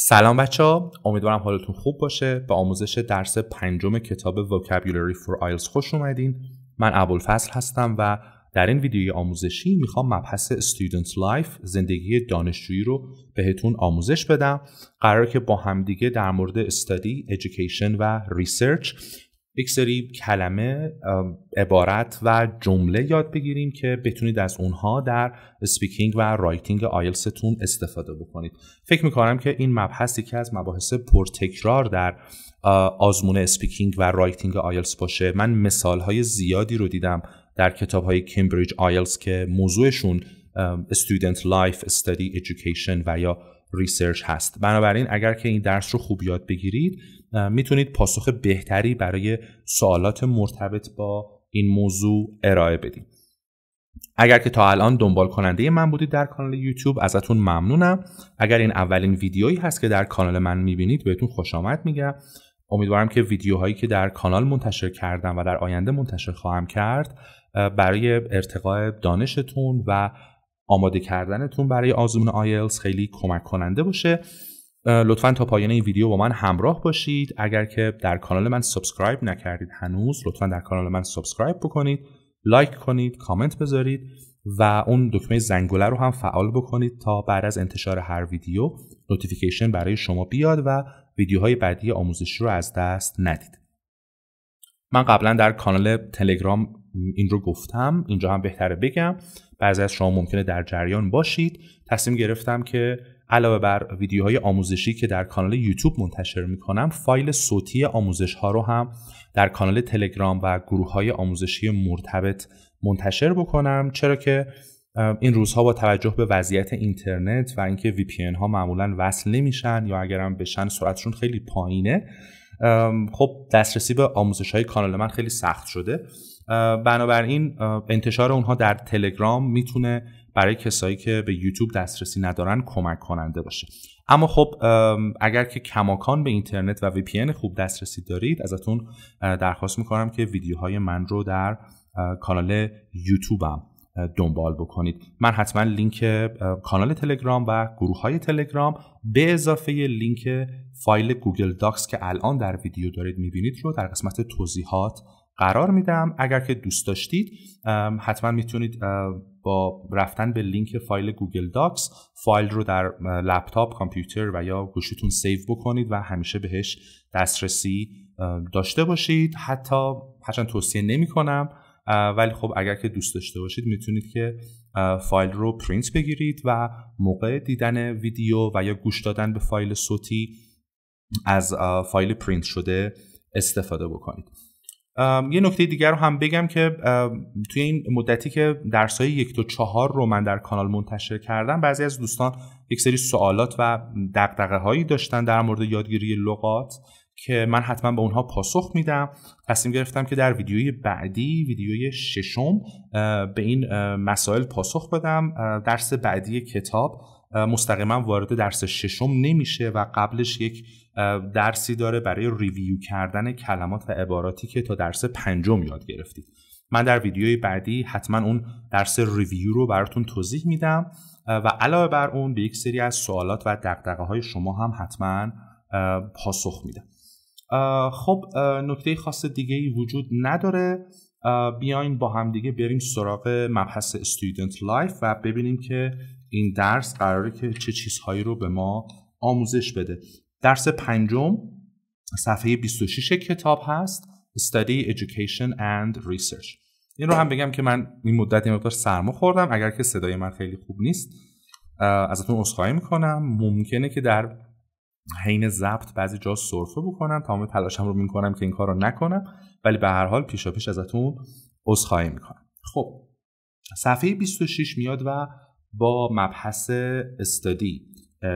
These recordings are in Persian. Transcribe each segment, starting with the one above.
سلام بچه ها امیدوارم حالتون خوب باشه به آموزش درس پنجم کتاب Vocabulary for IELTS خوش اومدین من ابوالفضل هستم و در این ویدیوی آموزشی میخوام مبحث Student Life زندگی دانشجویی رو بهتون آموزش بدم قرار که با همدیگه در مورد Study, education و Research، یک سری کلمه عبارت و جمله یاد بگیریم که بتونید از اونها در سپیکینگ و رایتینگ آیلستون استفاده بکنید فکر میکنم که این مبحث یکی از مباحث پرتکرار در آزمون سپیکینگ و رایتینگ آیلس باشه من های زیادی رو دیدم در کتاب های کمبریج آیلس که موضوعشون student life, study, education و یا ریسرچ هست بنابراین اگر که این درس رو خوب یاد بگیرید میتونید پاسخ بهتری برای سوالات مرتبط با این موضوع ارائه بدید اگر که تا الان دنبال کننده من بودید در کانال یوتیوب ازتون ممنونم اگر این اولین ویدیویی هست که در کانال من میبینید بهتون خوش آمد میگم امیدوارم که ویدیوهایی که در کانال منتشر کردم و در آینده منتشر خواهم کرد برای ارتقاء دانشتون و آماده کردنتون برای آزمون آیلز خیلی کمک کننده باشه لطفا تا پایان این ویدیو با من همراه باشید اگر که در کانال من سابسکرایب نکردید هنوز لطفا در کانال من سابسکرایب بکنید لایک کنید کامنت بذارید و اون دکمه زنگوله رو هم فعال بکنید تا بعد از انتشار هر ویدیو نوتیفیکیشن برای شما بیاد و ویدیوهای بعدی آموزشی رو از دست ندید من قبلا در کانال تلگرام این رو گفتم اینجا هم بهتره بگم بعضی از شما ممکنه در جریان باشید تصمیم گرفتم که علاوه بر ویدیوهای آموزشی که در کانال یوتیوب منتشر میکنم فایل صوتی آموزش ها رو هم در کانال تلگرام و گروه های آموزشی مرتبط منتشر بکنم چرا که این روزها با توجه به وضعیت اینترنت و اینکه VPN ها معمولا وصل نمیشن یا اگرم بشن سرعتشون خیلی پایینه خب دسترسی به آموزش های کانال من خیلی سخت شده بنابراین انتشار اونها در تلگرام میتونه برای کسایی که به یوتیوب دسترسی ندارن کمک کننده باشه اما خب اگر که کماکان به اینترنت و وی خوب دسترسی دارید ازتون درخواست میکنم که ویدیوهای من رو در کانال یوتیوبم دنبال بکنید من حتما لینک کانال تلگرام و گروه های تلگرام به اضافه لینک فایل گوگل داکس که الان در ویدیو دارید میبینید رو در قسمت توضیحات قرار میدم اگر که دوست داشتید حتما میتونید با رفتن به لینک فایل گوگل داکس فایل رو در لپتاپ کامپیوتر و یا گوشیتون سیو بکنید و همیشه بهش دسترسی داشته باشید حتی هرچند توصیه نمی کنم ولی خب اگر که دوست داشته باشید میتونید که فایل رو پرینت بگیرید و موقع دیدن ویدیو و یا گوش دادن به فایل صوتی از فایل پرینت شده استفاده بکنید یه نکته دیگر رو هم بگم که توی این مدتی که درسای یک تا چهار رو من در کانال منتشر کردم بعضی از دوستان یک سری سوالات و دقدقه هایی داشتن در مورد یادگیری لغات که من حتما به اونها پاسخ میدم تصمیم گرفتم که در ویدیوی بعدی ویدیوی ششم به این مسائل پاسخ بدم درس بعدی کتاب مستقیما وارد درس ششم نمیشه و قبلش یک درسی داره برای ریویو کردن کلمات و عباراتی که تا درس پنجم یاد گرفتید من در ویدیوی بعدی حتما اون درس ریویو رو براتون توضیح میدم و علاوه بر اون به یک سری از سوالات و دقدقه های شما هم حتما پاسخ میدم خب نکته خاص دیگه ای وجود نداره بیاین با هم دیگه بریم سراغ مبحث student لایف و ببینیم که این درس قراره که چه چیزهایی رو به ما آموزش بده درس پنجم صفحه 26 کتاب هست Study Education and Research این رو هم بگم که من این مدت یه مقدار سرما خوردم اگر که صدای من خیلی خوب نیست ازتون عذرخواهی میکنم ممکنه که در حین ضبط بعضی جا سرفه بکنم تمام تلاشم رو میکنم که این کار رو نکنم ولی به هر حال پیش ازتون عذرخواهی میکنم خب صفحه 26 میاد و با مبحث استادی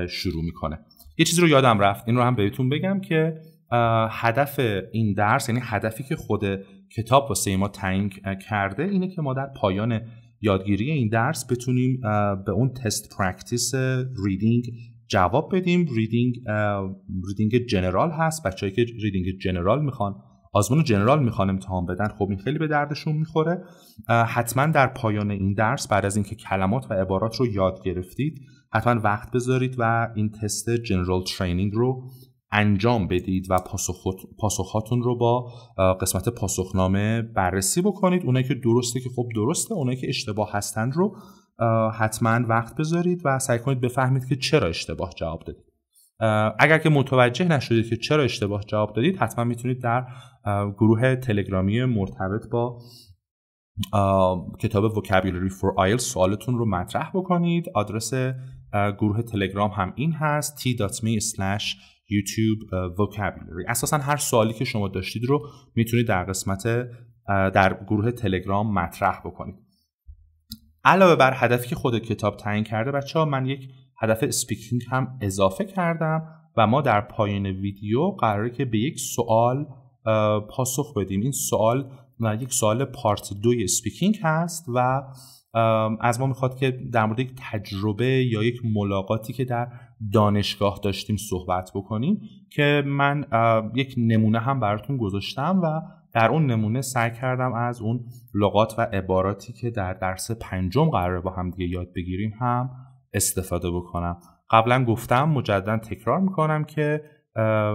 شروع میکنه یه چیزی رو یادم رفت این رو هم بهتون بگم که هدف این درس یعنی هدفی که خود کتاب واسه ما تعیین کرده اینه که ما در پایان یادگیری این درس بتونیم به اون تست پرکتیس ریدینگ جواب بدیم ریدینگ ریدینگ جنرال هست بچههایی که ریدینگ جنرال میخوان آزمون جنرال میخوان امتحان بدن خب این خیلی به دردشون میخوره حتما در پایان این درس بعد از اینکه کلمات و عبارات رو یاد گرفتید حتما وقت بذارید و این تست جنرال ترینینگ رو انجام بدید و پاسخاتون رو با قسمت پاسخنامه بررسی بکنید اونایی که درسته که خب درسته اونایی که اشتباه هستند رو حتما وقت بذارید و سعی کنید بفهمید که چرا اشتباه جواب دادید اگر که متوجه نشدید که چرا اشتباه جواب دادید حتما میتونید در گروه تلگرامی مرتبط با کتاب Vocabulary for آیل سوالتون رو مطرح بکنید آدرس گروه تلگرام هم این هست t.me slash youtube vocabulary اساسا هر سوالی که شما داشتید رو میتونید در قسمت در گروه تلگرام مطرح بکنید علاوه بر هدفی که خود کتاب تعیین کرده بچه ها من یک هدف اسپیکینگ هم اضافه کردم و ما در پایان ویدیو قراره که به یک سوال پاسخ بدیم این سوال یک سوال پارت دوی اسپیکینگ هست و از ما میخواد که در مورد یک تجربه یا یک ملاقاتی که در دانشگاه داشتیم صحبت بکنیم که من یک نمونه هم براتون گذاشتم و در اون نمونه سعی کردم از اون لغات و عباراتی که در درس پنجم قراره با هم دیگه یاد بگیریم هم استفاده بکنم قبلا گفتم مجددا تکرار میکنم که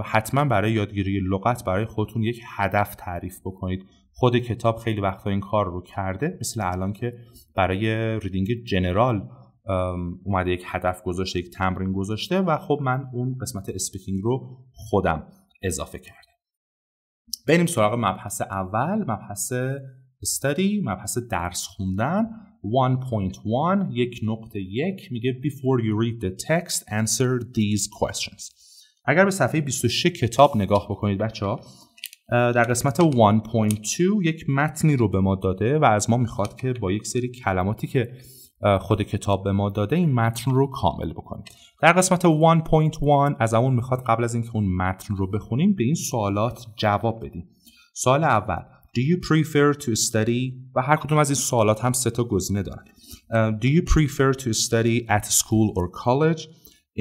حتما برای یادگیری لغت برای خودتون یک هدف تعریف بکنید خود کتاب خیلی وقتا این کار رو کرده مثل الان که برای ریدینگ جنرال اومده یک هدف گذاشته یک تمرین گذاشته و خب من اون قسمت اسپیکینگ رو خودم اضافه کردم بریم سراغ مبحث اول مبحث استادی مبحث درس خوندن 1.1 یک نقطه یک میگه before you read the text answer these questions اگر به صفحه 26 کتاب نگاه بکنید بچه ها در قسمت 1.2 یک متنی رو به ما داده و از ما میخواد که با یک سری کلماتی که خود کتاب به ما داده این متن رو کامل بکنیم در قسمت 1.1 از همون میخواد قبل از اینکه اون متن رو بخونیم به این سوالات جواب بدیم سال اول Do you prefer to study و هر کدوم از این سوالات هم سه تا گزینه دارن uh, Do you prefer to study at school or college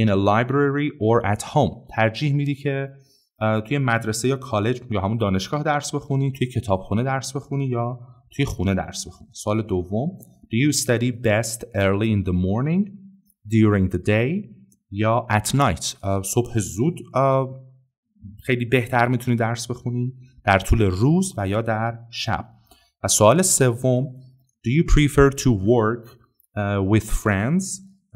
in a library or at home ترجیح میدی که uh, توی مدرسه یا کالج یا همون دانشگاه درس بخونی توی کتابخونه درس بخونی یا توی خونه درس بخونی سوال دوم Do you study best early in the morning during the day یا at night uh, صبح زود خیلی بهتر میتونی درس بخونی در طول روز و یا در شب و سوال سوم Do you prefer to work uh, with friends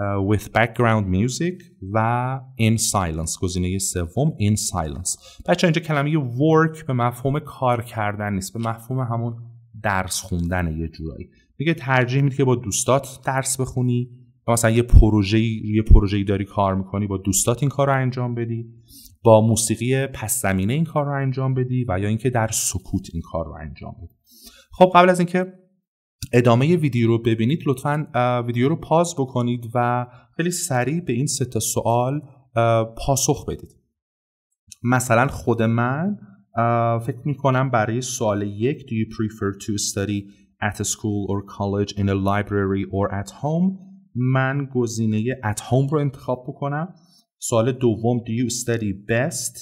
uh, with background music و in silence گزینه سوم in silence بچه اینجا کلمه work به مفهوم کار کردن نیست به مفهوم همون درس خوندن یه جورایی میگه ترجیح میدی که با دوستات درس بخونی مثلا یه پروژه یه پروژه داری کار میکنی با دوستات این کار رو انجام بدی با موسیقی پس زمینه این کار رو انجام بدی و یا اینکه در سکوت این کار رو انجام بدی خب قبل از اینکه ادامه ویدیو رو ببینید لطفا ویدیو رو پاس بکنید و خیلی سریع به این سه تا سوال پاسخ بدید مثلا خود من فکر می کنم برای سوال یک Do you prefer to study at a school or college in a library or at home من گزینه at home رو انتخاب بکنم سوال دوم do you study best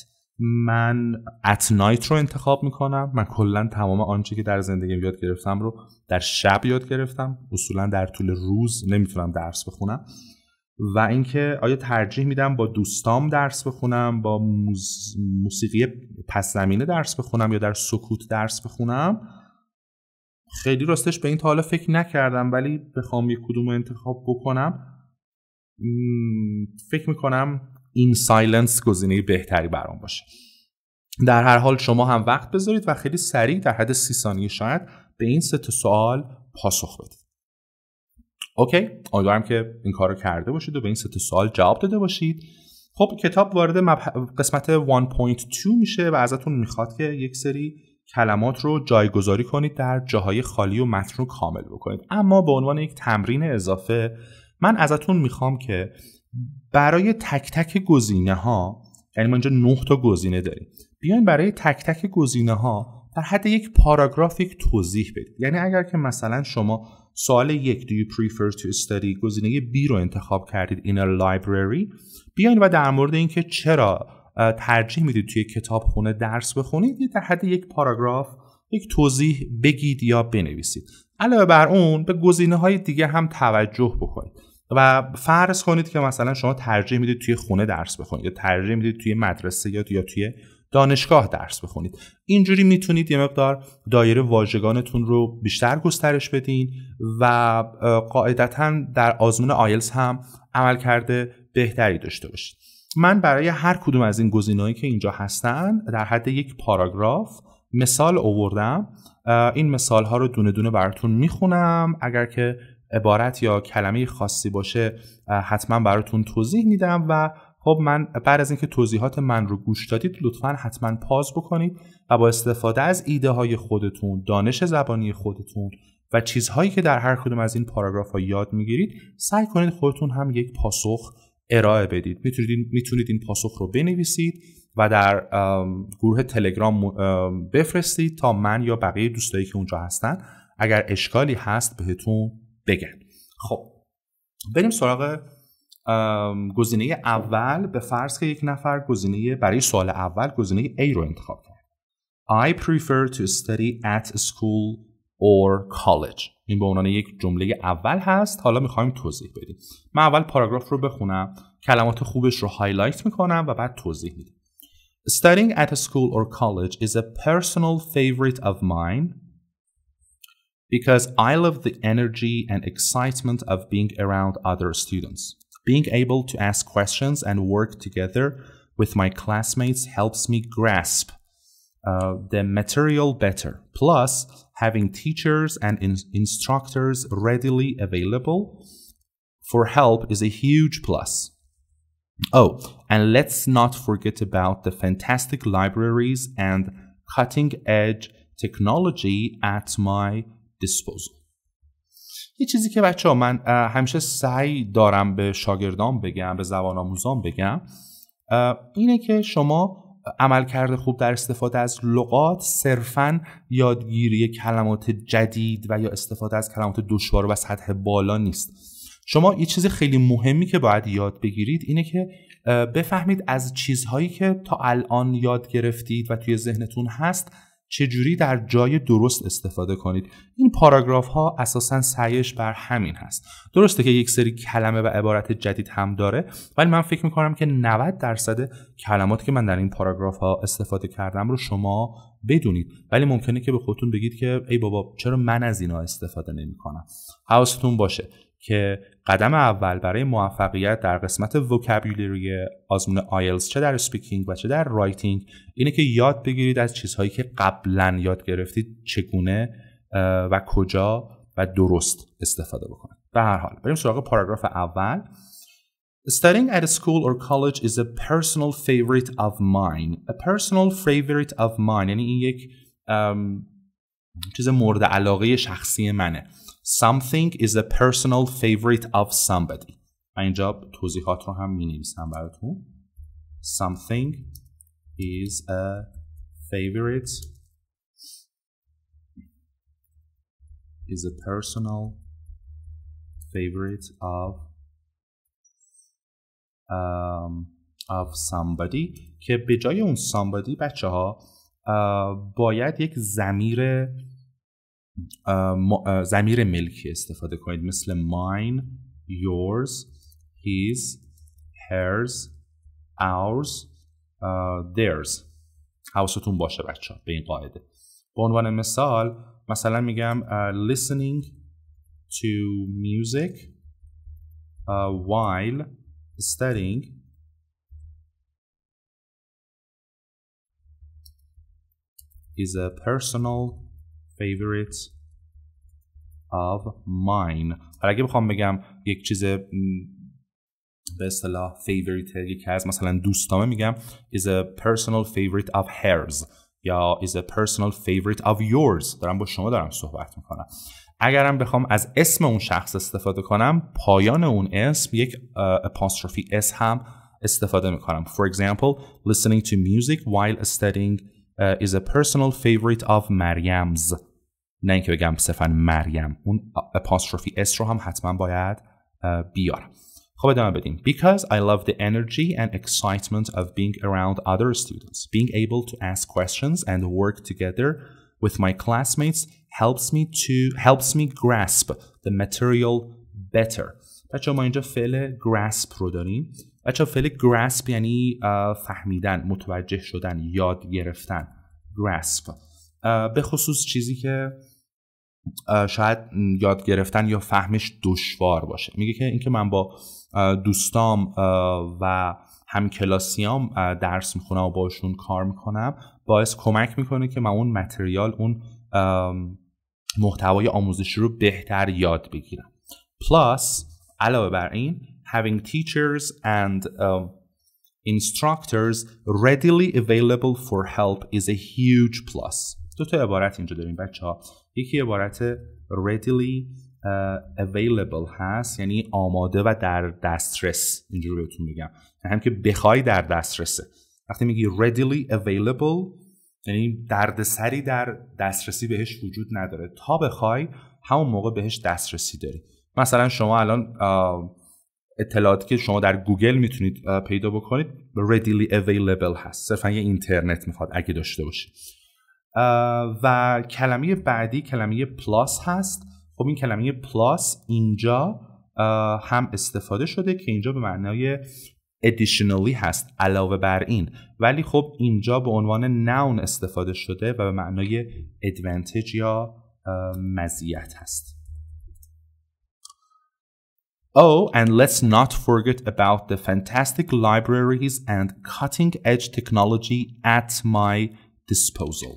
من at night رو انتخاب میکنم من کلا تمام آنچه که در زندگی یاد گرفتم رو در شب یاد گرفتم اصولا در طول روز نمیتونم درس بخونم و اینکه آیا ترجیح میدم با دوستام درس بخونم با موسیقی پس زمینه درس بخونم یا در سکوت درس بخونم خیلی راستش به این تا حالا فکر نکردم ولی بخوام یک کدوم انتخاب بکنم فکر میکنم این سایلنس گزینه بهتری برام باشه در هر حال شما هم وقت بذارید و خیلی سریع در حد سی ثانیه شاید به این سه تا سوال پاسخ بدید اوکی امیدوارم که این کار کرده باشید و به این سه تا سوال جواب داده باشید خب کتاب وارد مبح... قسمت 1.2 میشه و ازتون میخواد که یک سری کلمات رو جایگذاری کنید در جاهای خالی و متن رو کامل بکنید اما به عنوان یک تمرین اضافه من ازتون میخوام که برای تک تک گزینه ها یعنی ما اینجا نه تا گزینه داریم بیاین برای تک تک گزینه ها در حد یک پاراگراف یک توضیح بدید یعنی اگر که مثلا شما سوال یک do you prefer گزینه B رو انتخاب کردید in a library بیاین و در مورد اینکه چرا ترجیح میدید توی کتاب خونه درس بخونید در حد یک پاراگراف یک توضیح بگید یا بنویسید علاوه بر اون به گزینه های دیگه هم توجه بکنید و فرض کنید که مثلا شما ترجیح میدید توی خونه درس بخونید یا ترجیح میدید توی مدرسه یا توی دانشگاه درس بخونید اینجوری میتونید یه مقدار دایره واژگانتون رو بیشتر گسترش بدین و قاعدتا در آزمون آیلز هم عمل کرده بهتری داشته باشید من برای هر کدوم از این گزینه‌هایی که اینجا هستن در حد یک پاراگراف مثال اووردم این مثال ها رو دونه دونه براتون میخونم اگر که عبارت یا کلمه خاصی باشه حتما براتون توضیح میدم و خب من بعد از اینکه توضیحات من رو گوش دادید لطفا حتما پاز بکنید و با استفاده از ایده های خودتون دانش زبانی خودتون و چیزهایی که در هر کدوم از این پاراگراف ها یاد میگیرید سعی کنید خودتون هم یک پاسخ ارائه بدید میتونید میتونید این پاسخ رو بنویسید و در گروه تلگرام بفرستید تا من یا بقیه دوستایی که اونجا هستن اگر اشکالی هست بهتون بگن خب بریم سراغ گزینه اول به فرض که یک نفر گزینه برای سوال اول گزینه A رو انتخاب کرد I prefer to study at school or college این به عنوان یک جمله اول هست حالا میخوایم توضیح بدیم من اول پاراگراف رو بخونم کلمات خوبش رو هایلایت میکنم و بعد توضیح میدم Studying at a school or college is a personal favorite of mine because I love the energy and excitement of being around other students. Being able to ask questions and work together with my classmates helps me grasp uh, the material better. Plus, having teachers and in instructors readily available for help is a huge plus. Oh, and let's not forget about the fantastic libraries and cutting edge technology at my disposal. یه چیزی که بچه ها من همیشه سعی دارم به شاگردان بگم به زبان آموزان بگم اینه که شما عمل کرده خوب در استفاده از لغات صرفا یادگیری کلمات جدید و یا استفاده از کلمات دشوار و سطح بالا نیست شما یه چیز خیلی مهمی که باید یاد بگیرید اینه که بفهمید از چیزهایی که تا الان یاد گرفتید و توی ذهنتون هست چجوری در جای درست استفاده کنید این پاراگراف ها اساسا سعیش بر همین هست درسته که یک سری کلمه و عبارت جدید هم داره ولی من فکر میکنم که 90 درصد کلمات که من در این پاراگراف ها استفاده کردم رو شما بدونید ولی ممکنه که به خودتون بگید که ای بابا چرا من از اینا استفاده نمی کنم حواستون باشه که قدم اول برای موفقیت در قسمت وکبیولری آزمون آیلز چه در سپیکینگ و چه در رایتینگ اینه که یاد بگیرید از چیزهایی که قبلا یاد گرفتید چگونه و کجا و درست استفاده بکنید به هر حال بریم سراغ پاراگراف اول Studying at a school or college is a personal favorite of mine. A personal favorite of mine یعنی این یک چیز مورد علاقه شخصی منه. Something is a personal favorite of somebody من اینجا توضیحات رو هم می نویسم براتون Something is a favorite is a personal favorite of um, of somebody که به جای اون somebody بچه ها باید یک زمیر زمیر ملکی استفاده کنید مثل mine, yours, his, hers, ours, theirs حواستون باشه بچه به این قاعده به عنوان مثال مثلا میگم listening to music while studying is a personal favorites of mine حالا اگه بخوام بگم یک چیز به اصطلاح favorite یکی از مثلا دوستامه میگم is a personal favorite of hers یا is a personal favorite of yours دارم با شما دارم صحبت میکنم اگرم بخوام از اسم اون شخص استفاده کنم پایان اون اسم یک apostrophe s هم استفاده میکنم for example listening to music while studying is a personal favorite of Mariam's نه اینکه بگم صرفا مریم اون اپاستروفی اس رو هم حتما باید بیارم خب ادامه بدیم because I love the energy and excitement of being around other students being able to ask questions and work together with my classmates helps me to helps me grasp the material better بچه ما اینجا فعل grasp رو داریم بچه فعل grasp یعنی فهمیدن متوجه شدن یاد گرفتن grasp به خصوص چیزی که شاید یاد گرفتن یا فهمش دشوار باشه میگه که اینکه من با دوستام و هم کلاسیام درس میخونم و باشون کار میکنم باعث کمک میکنه که من اون متریال اون محتوای آموزشی رو بهتر یاد بگیرم پلاس علاوه بر این having teachers and uh, instructors readily available for help is a huge plus دو تا عبارت اینجا داریم بچه ها یکی عبارت readily uh, available هست یعنی آماده و در دسترس اینجوری بهتون میگم یعنی هم که بخوای در دسترسه وقتی میگی readily available یعنی دردسری در دسترسی بهش وجود نداره تا بخوای همون موقع بهش دسترسی داری مثلا شما الان اطلاعاتی که شما در گوگل میتونید پیدا بکنید readily available هست صرفا یه اینترنت میخواد اگه داشته باشید و کلمه بعدی کلمه پلاس هست خب این کلمه پلاس اینجا هم استفاده شده که اینجا به معنای ادیشنالی هست علاوه بر این ولی خب اینجا به عنوان نون استفاده شده و به معنای advantage یا مزیت هست Oh, and let's not forget about the fantastic libraries and cutting edge technology at my disposal.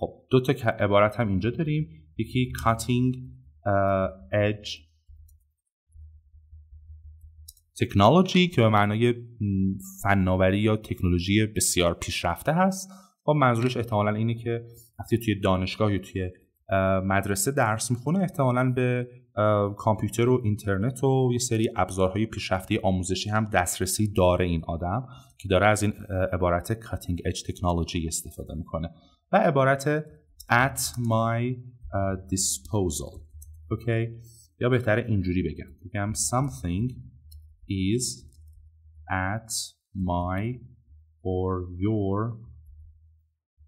خب دو تا عبارت هم اینجا داریم یکی cutting uh, edge تکنولوژی که به معنای فناوری یا تکنولوژی بسیار پیشرفته هست و خب، منظورش احتمالا اینه که وقتی توی دانشگاه یا توی مدرسه درس میخونه احتمالا به کامپیوتر و اینترنت و یه سری ابزارهای پیشرفته آموزشی هم دسترسی داره این آدم که داره از این عبارت کاتینگ edge تکنولوژی استفاده میکنه و عبارت at my uh, disposal اوکی یا بهتر اینجوری بگم بگم something is at my or your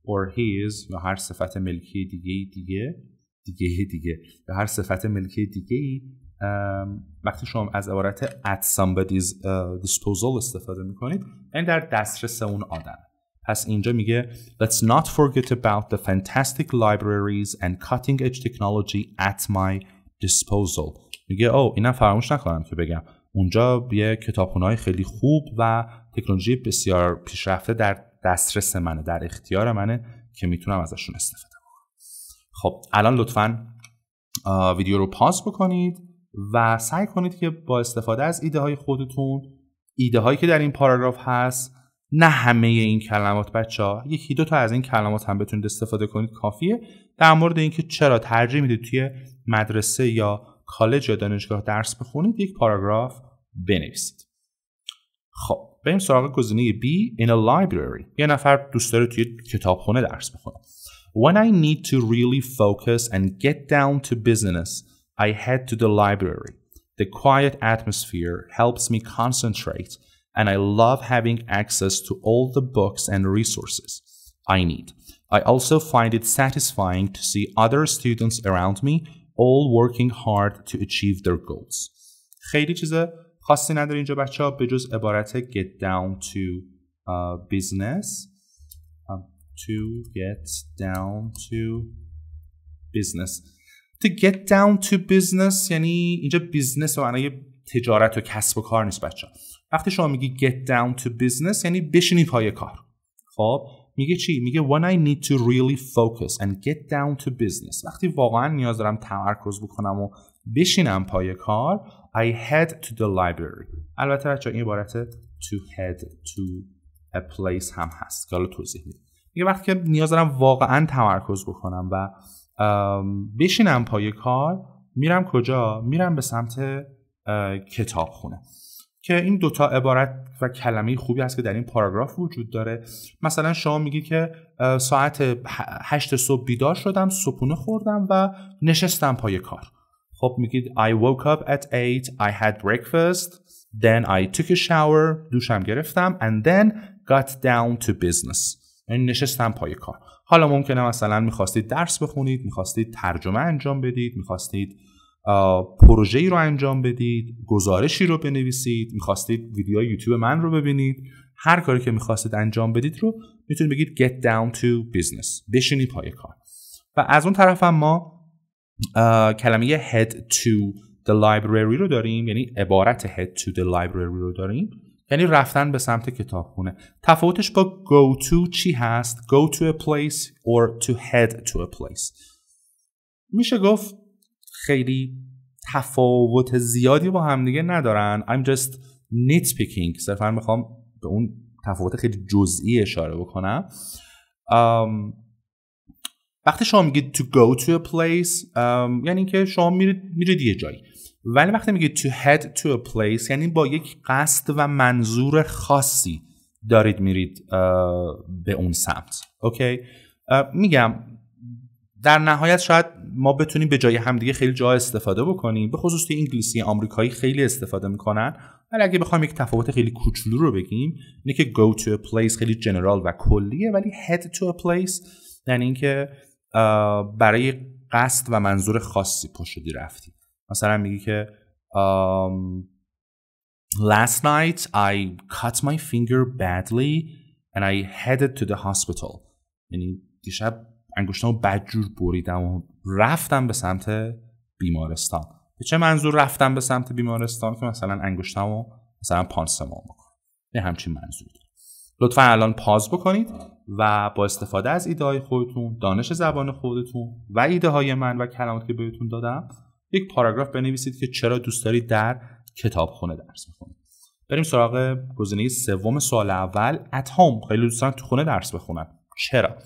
or his یا هر صفت ملکی دیگه دیگه دیگه دیگه یا هر صفت ملکی دیگه ای وقتی شما از عبارت at somebody's uh, disposal استفاده میکنید این یعنی در دسترس اون آدمه پس اینجا میگه Let's not forget about the fantastic libraries and cutting edge technology at my disposal میگه او oh, اینم فراموش نکنم که بگم اونجا یه کتابخونه خیلی خوب و تکنولوژی بسیار پیشرفته در دسترس منه در اختیار منه که میتونم ازشون استفاده کنم خب الان لطفا ویدیو رو پاس بکنید و سعی کنید که با استفاده از ایده های خودتون ایده هایی که در این پاراگراف هست نه همه این کلمات بچه ها یکی دو تا از این کلمات هم بتونید استفاده کنید کافیه در مورد اینکه چرا ترجیح میدید توی مدرسه یا کالج یا دانشگاه درس بخونید یک پاراگراف بنویسید خب بریم سراغ گزینه B in a library یه نفر دوست داره توی کتابخونه درس بخونه When I need to really focus and get down to business I head to the library The quiet atmosphere helps me concentrate and I love having access to all the books and resources I need. I also find it satisfying to see other students around me all working hard to achieve their goals. خیلی چیز خاصی نداره اینجا بچه ها به جز عبارت get down to uh, business um, to get down to business to get down to business یعنی اینجا business و معنای تجارت و کسب و کار نیست بچه ها. وقتی شما میگی get down to business یعنی بشینی پای کار خب میگه چی میگه when I need to really focus and get down to business وقتی واقعا نیاز دارم تمرکز بکنم و بشینم پای کار I head to the library البته بچه این عبارت to head to a place هم هست که حالا توضیح میدم میگه وقتی که نیاز دارم واقعا تمرکز بکنم و بشینم پای کار میرم کجا میرم به سمت کتاب خونه که این دوتا عبارت و کلمه خوبی هست که در این پاراگراف وجود داره مثلا شما میگی که ساعت هشت صبح بیدار شدم سپونه خوردم و نشستم پای کار خب میگید I woke up at 8 I had breakfast then I took a shower دوشم گرفتم and then got down to business یعنی نشستم پای کار حالا ممکنه مثلا میخواستید درس بخونید میخواستید ترجمه انجام بدید میخواستید پروژه ای رو انجام بدید گزارشی رو بنویسید میخواستید ویدیو یوتیوب من رو ببینید هر کاری که میخواستید انجام بدید رو میتونید بگید get down to business بشینی پای کار و از اون طرف هم ما کلمه head to the library رو داریم یعنی عبارت head to the library رو داریم یعنی رفتن به سمت کتابخونه تفاوتش با go to چی هست go to a place or to head to a place میشه گفت خیلی تفاوت زیادی با همدیگه ندارن I'm just nitpicking صرفا میخوام به اون تفاوت خیلی جزئی اشاره بکنم وقتی شما میگید to go to a place یعنی اینکه شما میرید میرید یه جایی ولی وقتی میگید to head to a place یعنی با یک قصد و منظور خاصی دارید میرید به اون سمت میگم در نهایت شاید ما بتونیم به جای همدیگه خیلی جا استفاده بکنیم به خصوص توی انگلیسی آمریکایی خیلی استفاده میکنن ولی اگه بخوایم یک تفاوت خیلی کوچولو رو بگیم اینه که go to a place خیلی جنرال و کلیه ولی head to a place یعنی اینکه برای قصد و منظور خاصی پشدی رفتی مثلا میگی که last night I cut my finger badly and I headed to the hospital یعنی دیشب رو بدجور بریدم و رفتم به سمت بیمارستان به چه منظور رفتم به سمت بیمارستان که مثلا انگشتمو مثلا پانسمان بکنم به همچین منظور لطفا الان پاز بکنید و با استفاده از ایده های خودتون دانش زبان خودتون و ایده های من و کلماتی که بهتون دادم یک پاراگراف بنویسید که چرا دوست دارید در کتابخونه درس بخونید بریم سراغ گزینه سوم سال اول اتم خیلی دوستان تو خونه درس بخونن چرا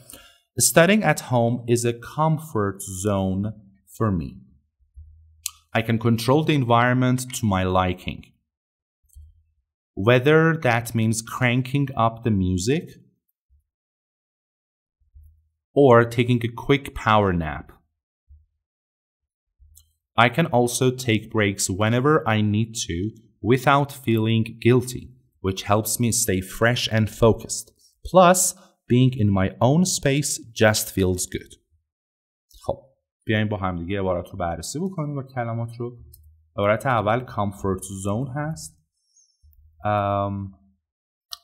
Studying at home is a comfort zone for me. I can control the environment to my liking. Whether that means cranking up the music or taking a quick power nap. I can also take breaks whenever I need to without feeling guilty, which helps me stay fresh and focused. Plus, being in my own space just feels good خب بیاین با همدیگه عبارت رو بررسی بکنیم و کلمات رو عبارت اول comfort zone هست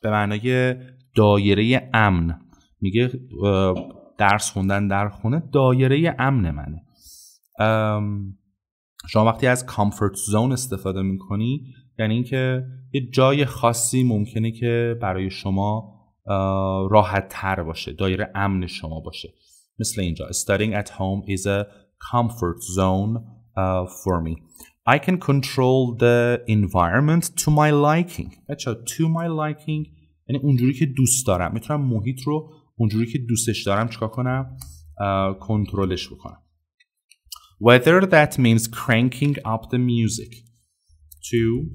به معنای دایره امن میگه درس خوندن در خونه دایره امن منه شما وقتی از comfort زون استفاده میکنی یعنی اینکه یه جای خاصی ممکنه که برای شما راحت تر باشه دایره امن شما باشه مثل اینجا studying at home is a comfort zone uh, for me I can control the environment to my liking بچه to my liking یعنی اونجوری که دوست دارم میتونم محیط رو اونجوری که دوستش دارم چیکار کنم کنترلش uh, بکنم whether that means cranking up the music to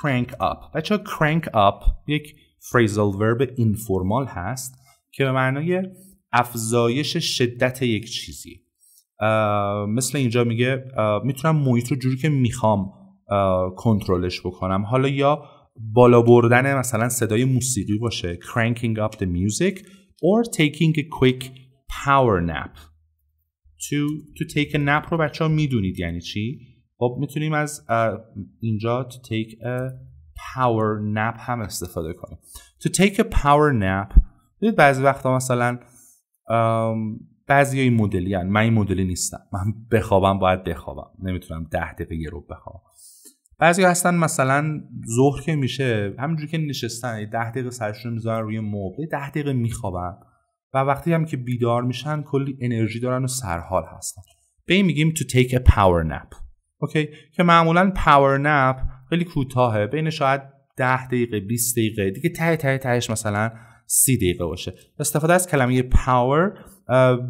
crank up بچه crank up یک فریزال ورب اینفورمال هست که به معنای افزایش شدت یک چیزی مثل اینجا میگه میتونم محیط رو جوری که میخوام کنترلش بکنم حالا یا بالا بردن مثلا صدای موسیقی باشه cranking up the music or taking a quick power nap to, to take a nap رو بچه ها میدونید یعنی چی؟ خب میتونیم از اینجا to take a پاور نپ هم استفاده کنیم تو تیک پاور نپ ببینید بعضی وقتا مثلا بعضی این مدلی من این مدلی نیستم من بخوابم باید بخوابم نمیتونم ده دقیقه یه رو بخوابم بعضی هستن مثلا ظهر که میشه همینجوری که نشستن ده دقیقه سرشون میذارن روی مبل ده دقیقه میخوابن و وقتی هم که بیدار میشن کلی انرژی دارن و سرحال هستن به این میگیم تو تیک پاور نپ اوکی که معمولا پاور نپ خیلی کوتاهه بین شاید 10 دقیقه 20 دقیقه دیگه ته ته تهش مثلا 30 دقیقه باشه استفاده از کلمه پاور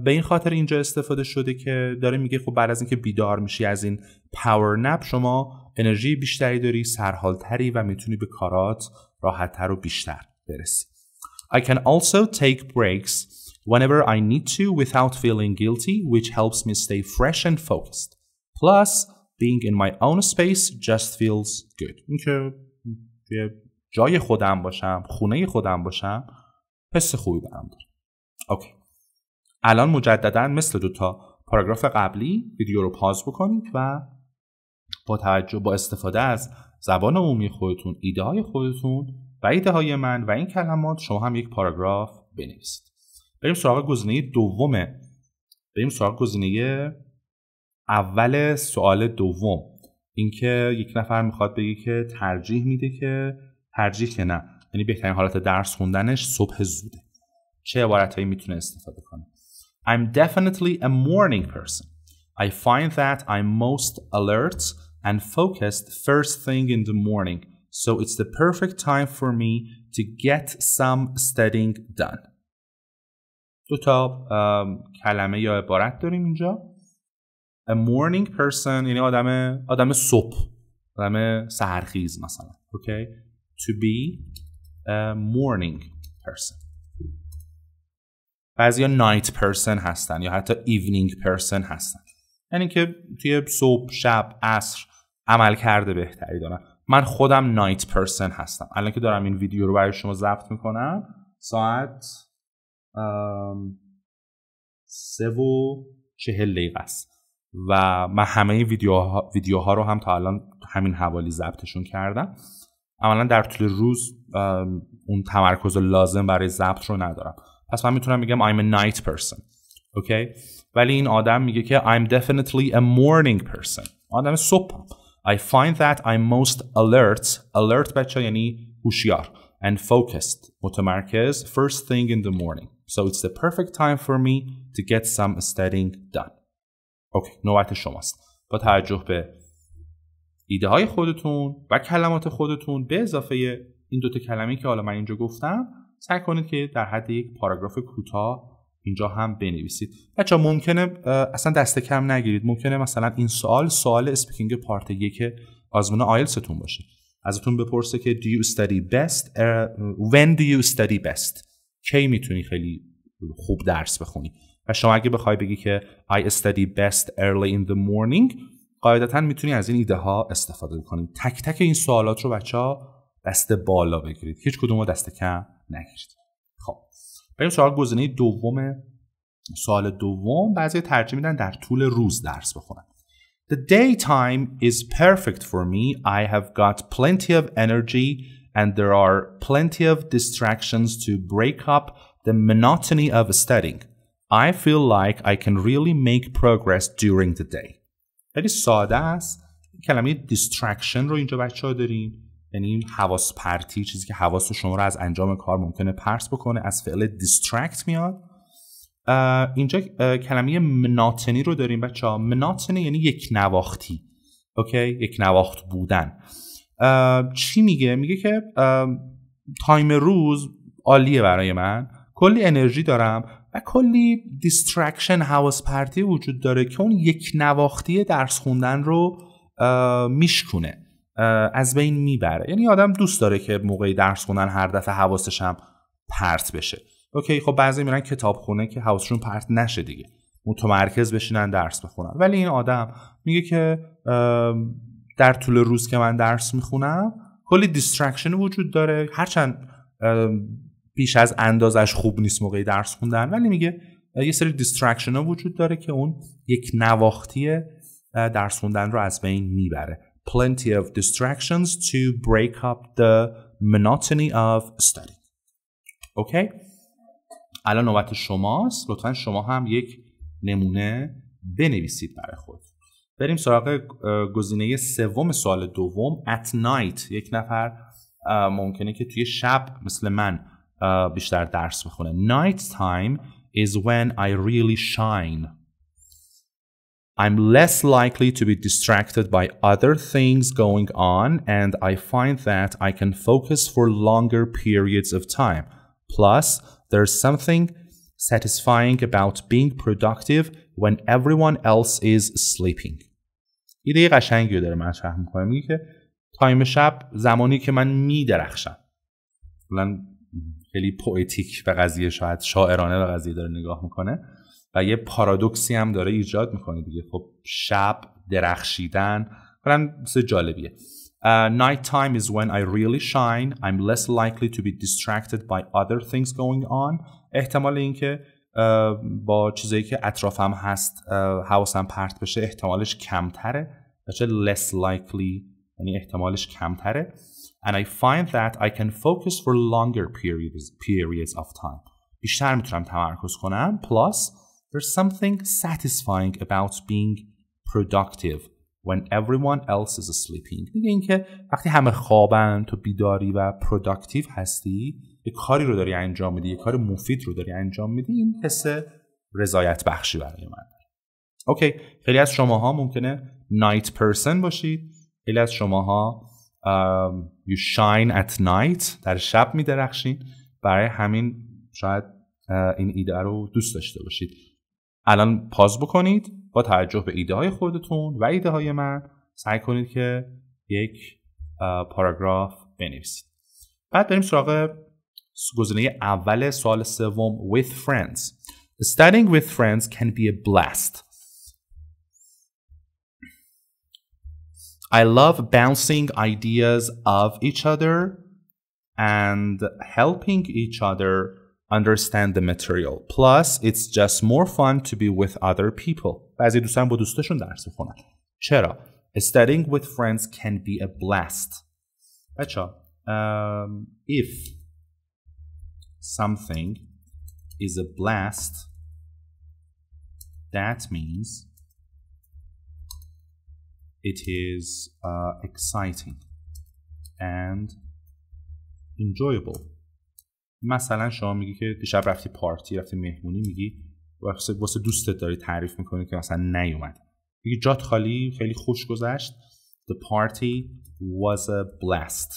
به این خاطر اینجا استفاده شده که داره میگه خب بعد از اینکه بیدار میشی از این پاور نپ شما انرژی بیشتری داری سرحالتری و میتونی به کارات راحتتر و بیشتر برسی I can also take breaks whenever I need to without feeling guilty, which helps me stay fresh and focused. Plus, being in my own space just feels good اینکه جای خودم باشم خونه خودم باشم حس خوبی هم داره اوکی الان مجددا مثل دوتا پاراگراف قبلی ویدیو رو پاز بکنید و با توجه با استفاده از زبان عمومی خودتون ایده های خودتون و ایده های من و این کلمات شما هم یک پاراگراف بنویسید بریم سراغ گزینه دوم بریم سراغ گزینه اول سوال دوم اینکه یک نفر میخواد بگه که ترجیح میده که ترجیح که نه یعنی بهترین حالت درس خوندنش صبح زوده چه عبارتهایی میتونه استفاده کنه I'm definitely a morning person I find that I'm most alert and focused first thing in the morning so it's the perfect time for me to get some studying done دو تا کلمه یا عبارت داریم اینجا a morning person یعنی آدم آدم صبح آدم سرخیز مثلا اوکی to be a morning person بعضیا نایت پرسن هستن یا حتی ایونینگ پرسن هستن یعنی که توی صبح شب عصر عمل کرده بهتری دارن من خودم نایت پرسن هستم الان که دارم این ویدیو رو برای شما ضبط میکنم ساعت سه و چهل دقیقه است و من همه ویدیوها, ویدیوها رو هم تا الان همین حوالی ضبطشون کردم عملا در طول روز اون تمرکز لازم برای ضبط رو ندارم پس من میتونم میگم I'm a night person اوکی ولی این آدم میگه که I'm definitely a morning person آدم صبح I find that I'm most alert alert بچه یعنی هوشیار and focused متمرکز first thing in the morning so it's the perfect time for me to get some studying done اوکی نوبت شماست با توجه به ایده های خودتون و کلمات خودتون به اضافه این دوتا کلمه که حالا من اینجا گفتم سعی کنید که در حد یک پاراگراف کوتاه اینجا هم بنویسید بچه ممکنه اصلا دست کم نگیرید ممکنه مثلا این سوال سوال اسپیکینگ پارت یک آزمون ستون باشه ازتون بپرسه که do you study best when do you study best کی میتونی خیلی خوب درس بخونی و شما اگه بخوای بگی که I study best early in the morning قاعدتا میتونی از این ایده ها استفاده کنید تک تک این سوالات رو بچه ها دست بالا بگیرید هیچ کدوم رو دست کم نگیرید خب بریم سوال گزینه دوم سوال دوم بعضی ترجمه میدن در طول روز درس بخونن The daytime is perfect for me. I have got plenty of energy and there are plenty of distractions to break up the monotony of studying. I feel like I can really make progress during the day. خیلی ساده است. کلمه distraction رو اینجا بچه ها داریم. یعنی حواس پرتی چیزی که حواس شما رو از انجام کار ممکنه پرس بکنه از فعل distract میاد. اینجا کلمه مناتنی رو داریم بچه ها. مناتنی یعنی یک نواختی. اوکی؟ یک نواخت بودن. چی میگه؟ میگه که تایم روز عالیه برای من. کلی انرژی دارم و کلی دیسترکشن حواس پرتی وجود داره که اون یک نواختی درس خوندن رو میشکونه از بین میبره یعنی آدم دوست داره که موقعی درس خوندن هر دفعه حواسش هم پرت بشه اوکی خب بعضی میرن خونه که حواسشون پرت نشه دیگه متمرکز بشینن درس بخونن ولی این آدم میگه که در طول روز که من درس میخونم کلی دیسترکشن وجود داره هرچند پیش از اندازش خوب نیست موقعی درس خوندن ولی میگه یه سری دیسترکشن ها وجود داره که اون یک نواختی درس خوندن رو از بین میبره plenty of distractions to break up the monotony of study اوکی الان نوبت شماست لطفا شما هم یک نمونه بنویسید برای خود بریم سراغ گزینه سوم سوال دوم at night یک نفر ممکنه که توی شب مثل من Uh, بیشتر درس night time is when I really shine I'm less likely to be distracted by other things going on and I find that I can focus for longer periods of time. Plus, there's something satisfying about being productive when everyone else is sleeping. ایده قشنگی رو داره مطرح میکنه میگه که تایم شب زمانی که من میدرخشم خیلی پوئتیک به قضیه شاید شاعرانه به قضیه داره نگاه میکنه و یه پارادوکسی هم داره ایجاد میکنه دیگه خب شب درخشیدن خیلی مثل جالبیه Uh, night time is when I really shine. I'm less likely to be distracted by other things going on. احتمال اینکه uh, با چیزایی که اطرافم هست uh, حواسم پرت بشه احتمالش کمتره. بچه less likely یعنی احتمالش کمتره. and I find that I can focus for longer periods, periods of time. بیشتر میتونم تمرکز کنم. Plus, there's something satisfying about being productive when everyone else is sleeping. میگه اینکه وقتی همه خوابن تو بیداری و productive هستی یه کاری رو داری انجام میدی یه کار مفید رو داری انجام میدی این حس رضایت بخشی برای من اوکی خیلی از شماها ممکنه نایت پرسن باشید خیلی از شماها Um, you shine at night در شب می درخشین برای همین شاید uh, این ایده رو دوست داشته باشید الان پاز بکنید با توجه به ایده های خودتون و ایده های من سعی کنید که یک uh, پاراگراف بنویسید بعد بریم سراغ گزینه اول سوال سوم with friends studying with friends can be a blast I love bouncing ideas of each other and helping each other understand the material. Plus, it's just more fun to be with other people. بعضی دوستان با دوستشون درس میخونن. چرا؟ Studying with friends can be a blast. بچه um, if something is a blast, that means it is uh, exciting and enjoyable مثلا شما میگی که دیشب رفتی پارتی رفتی مهمونی میگی واسه دوستت داری تعریف میکنی که مثلا نیومد میگی جات خالی خیلی خوش گذشت The party was a blast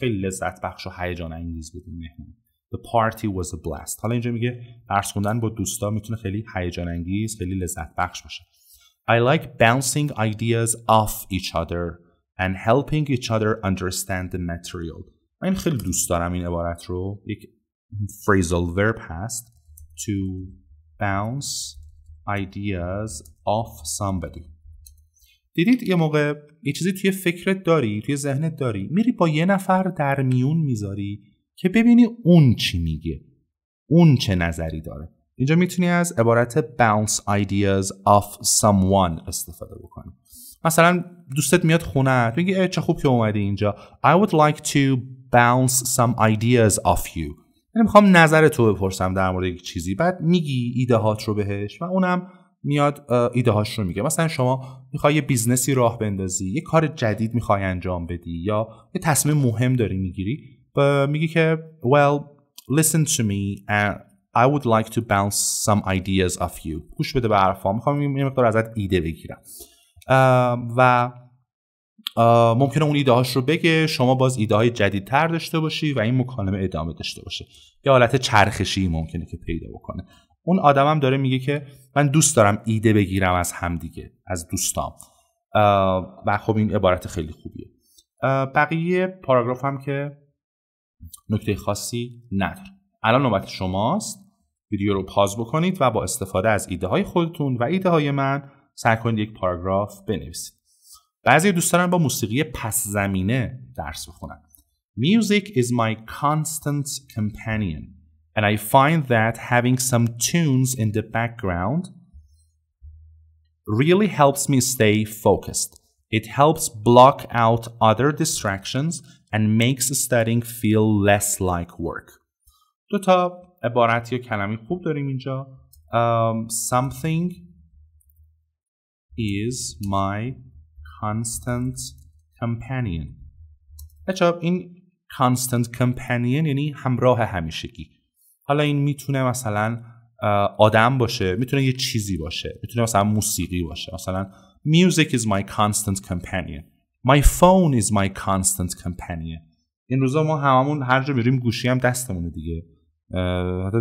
خیلی لذت بخش و هیجان انگیز بود مهمونی The party was a blast حالا اینجا میگه درس خوندن با دوستا میتونه خیلی هیجان انگیز خیلی لذت بخش باشه I like bouncing ideas off each other and helping each other understand the material من خیلی دوست دارم این عبارت رو یک phrasal verb هست to bounce ideas off somebody دیدید یه موقع یه چیزی توی فکرت داری توی ذهنت داری میری با یه نفر در میون میذاری که ببینی اون چی میگه اون چه نظری داره اینجا میتونی از عبارت bounce ideas off someone استفاده بکنی مثلا دوستت میاد خونه میگه چه خوب که اومدی اینجا I would like to bounce some ideas off you یعنی میخوام نظر تو بپرسم در مورد یک چیزی بعد میگی ایده رو بهش و اونم میاد ایده رو میگه مثلا شما میخوای یه بیزنسی راه بندازی یه کار جدید میخوای انجام بدی یا یه تصمیم مهم داری میگیری میگی که well listen to me I would like to bounce some ideas off you گوش بده به حرفام میخوام یه مقدار ازت ایده بگیرم و ممکنه اون ایده هاش رو بگه شما باز ایده های جدیدتر داشته باشی و این مکالمه ادامه داشته باشه یه حالت چرخشی ممکنه که پیدا بکنه اون آدمم داره میگه که من دوست دارم ایده بگیرم از همدیگه از دوستام و خب این عبارت خیلی خوبیه بقیه پاراگراف هم که نکته خاصی نداره الان نوبت شماست ویدیو رو پاز بکنید و با استفاده از ایده های خودتون و ایده های من سعی کنید یک پاراگراف بنویسید بعضی دوست با موسیقی پس زمینه درس بخونن Music is my constant companion and I find that having some tunes in the background really helps me stay focused. It helps block out other distractions and makes studying feel less like work. دو تا عبارت یا کلمه خوب داریم اینجا um, something is my constant companion بچه این constant companion یعنی همراه همیشگی حالا این میتونه مثلا uh, آدم باشه میتونه یه چیزی باشه میتونه مثلا موسیقی باشه مثلا music is my constant companion my phone is my constant companion این روزا ما هممون هر جا میریم گوشی هم دستمونه دیگه حتی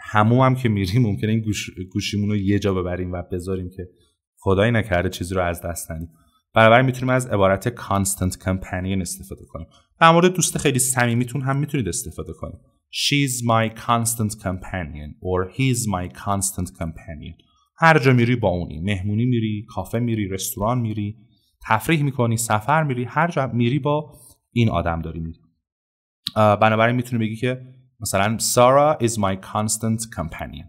همون هم که میریم ممکنه این گوش، گوشیمون رو یه جا ببریم و بذاریم که خدایی نکرده چیزی رو از دست ندیم بنابراین میتونیم از عبارت constant companion استفاده کنیم در مورد دوست خیلی صمیمیتون هم میتونید استفاده کنیم. she's my constant companion or he's my constant companion هر جا میری با اونی مهمونی میری کافه میری رستوران میری تفریح میکنی سفر میری هر جا میری با این آدم داری میری بنابراین میتونی بگی که مثلا سارا is my constant companion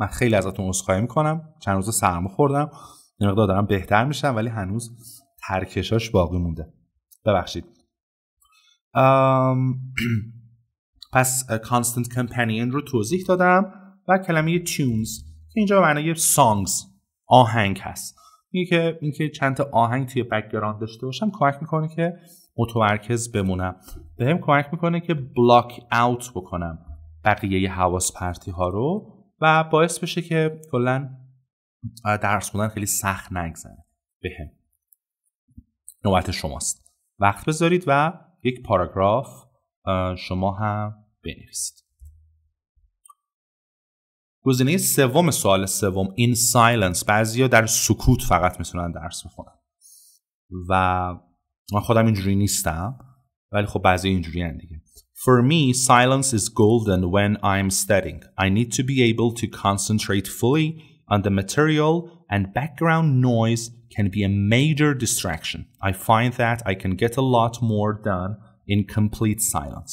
من خیلی ازتون عذرخواهی میکنم چند روز سرما خوردم این دارم بهتر میشم ولی هنوز ترکشاش باقی مونده ببخشید پس constant companion رو توضیح دادم و کلمه tunes که اینجا به معنای سانگز آهنگ هست که اینکه چند تا آهنگ توی بکگراند داشته باشم کمک میکنه که متمرکز بمونم بهم هم کمک میکنه که بلاک اوت بکنم بقیه حواس پرتی ها رو و باعث بشه که کلا درس خوندن خیلی سخت نگذره بهم نوبت شماست وقت بذارید و یک پاراگراف شما هم بنویسید گزینه سوم سوال سوم این سایلنس بعضیا در سکوت فقط میتونن درس بخونن و من خودم اینجوری نیستم ولی خب بعضی اینجوری هم دیگه For me, silence is golden when I'm studying. I need to be able to concentrate fully on the material and background noise can be a major distraction. I find that I can get a lot more done in complete silence.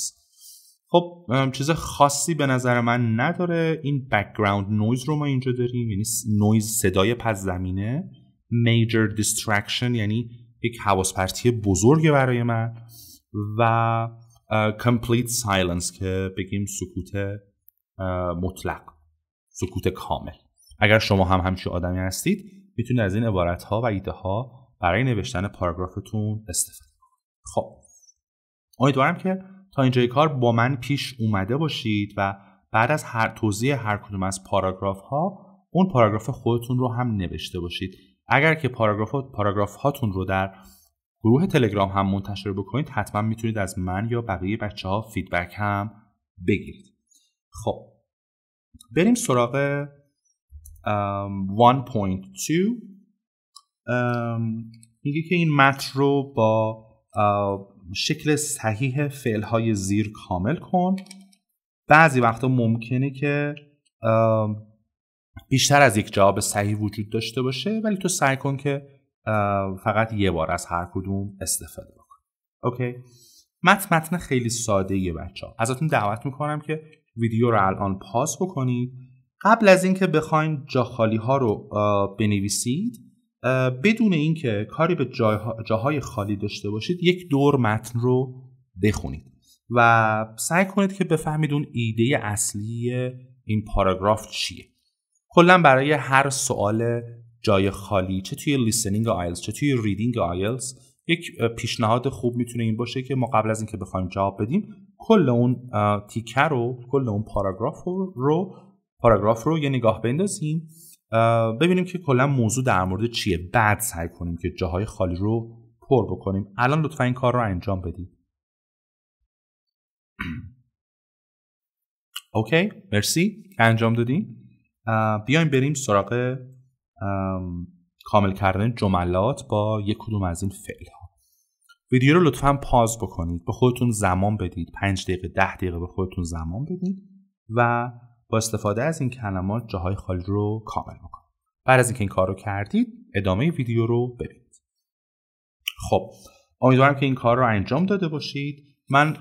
خب چیز خاصی به نظر من نداره این background نویز رو ما اینجا داریم یعنی نویز صدای پس زمینه میجر دیسترکشن یعنی یک حواس پرتی بزرگ برای من و کامپلیت silence سایلنس که بگیم سکوت مطلق سکوت کامل اگر شما هم همچی آدمی هستید میتونید از این عبارت ها و ایده ها برای نوشتن پاراگرافتون استفاده کنید خب امیدوارم که تا اینجای کار با من پیش اومده باشید و بعد از هر توضیح هر کدوم از پاراگراف ها اون پاراگراف خودتون رو هم نوشته باشید اگر که پاراگراف پاراگراف هاتون رو در گروه تلگرام هم منتشر بکنید حتما میتونید از من یا بقیه بچه ها فیدبک هم بگیرید خب بریم سراغ 1.2 میگه که این متن رو با شکل صحیح های زیر کامل کن بعضی وقتا ممکنه که بیشتر از یک جواب صحیح وجود داشته باشه ولی تو سعی کن که فقط یه بار از هر کدوم استفاده بکن اوکی متن متن خیلی ساده یه بچه ها ازتون دعوت میکنم که ویدیو رو الان پاس بکنید قبل از اینکه بخواین خالی ها رو بنویسید بدون اینکه کاری به جاهای خالی داشته باشید یک دور متن رو بخونید و سعی کنید که بفهمید اون ایده اصلی این پاراگراف چیه کلا برای هر سوال جای خالی چه توی لیسنینگ آیلز چه توی ریدینگ آیلز یک پیشنهاد خوب میتونه این باشه که ما قبل از اینکه بخوایم جواب بدیم کل اون تیکه رو کل اون پاراگراف رو پاراگراف رو یه نگاه بندازیم ببینیم که کلا موضوع در مورد چیه بعد سعی کنیم که جاهای خالی رو پر بکنیم الان لطفا این کار رو انجام بدید اوکی مرسی انجام دادیم بیایم بریم سراغ کامل کردن جملات با یک کدوم از این فعل ها ویدیو رو لطفا پاز بکنید به خودتون زمان بدید پنج دقیقه ده دقیقه به خودتون زمان بدید و با استفاده از این کلمات جاهای خالی رو کامل بکنید بعد از اینکه این کار رو کردید ادامه ویدیو رو ببینید خب امیدوارم که این کار رو انجام داده باشید من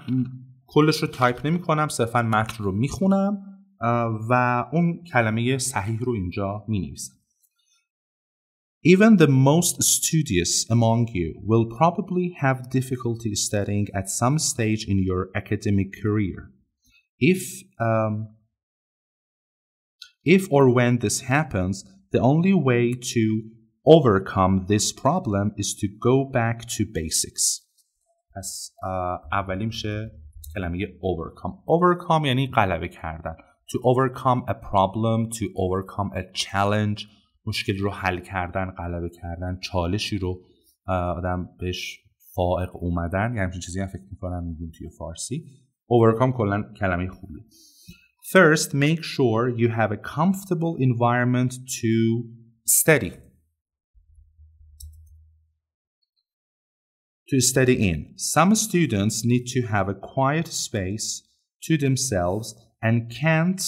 کلش رو تایپ نمی کنم صرفا متن رو خونم و اون کلمه صحیح رو اینجا می نویسم Even the most studious among you will probably have difficulty studying at some stage in your academic career. If um, If or when this happens, the only way to overcome this problem is to go back to basics. پس uh, اولی میشه کلمه overcome. Overcome یعنی غلبه کردن. To overcome a problem, to overcome a challenge. مشکل رو حل کردن، غلبه کردن، چالشی رو آدم بهش فائق اومدن. یعنی همچین چیزی هم فکر میکنم میگیم توی فارسی. Overcome کلا کلمه خوبیه. First, make sure you have a comfortable environment to study. To study in. Some students need to have a quiet space to themselves and can't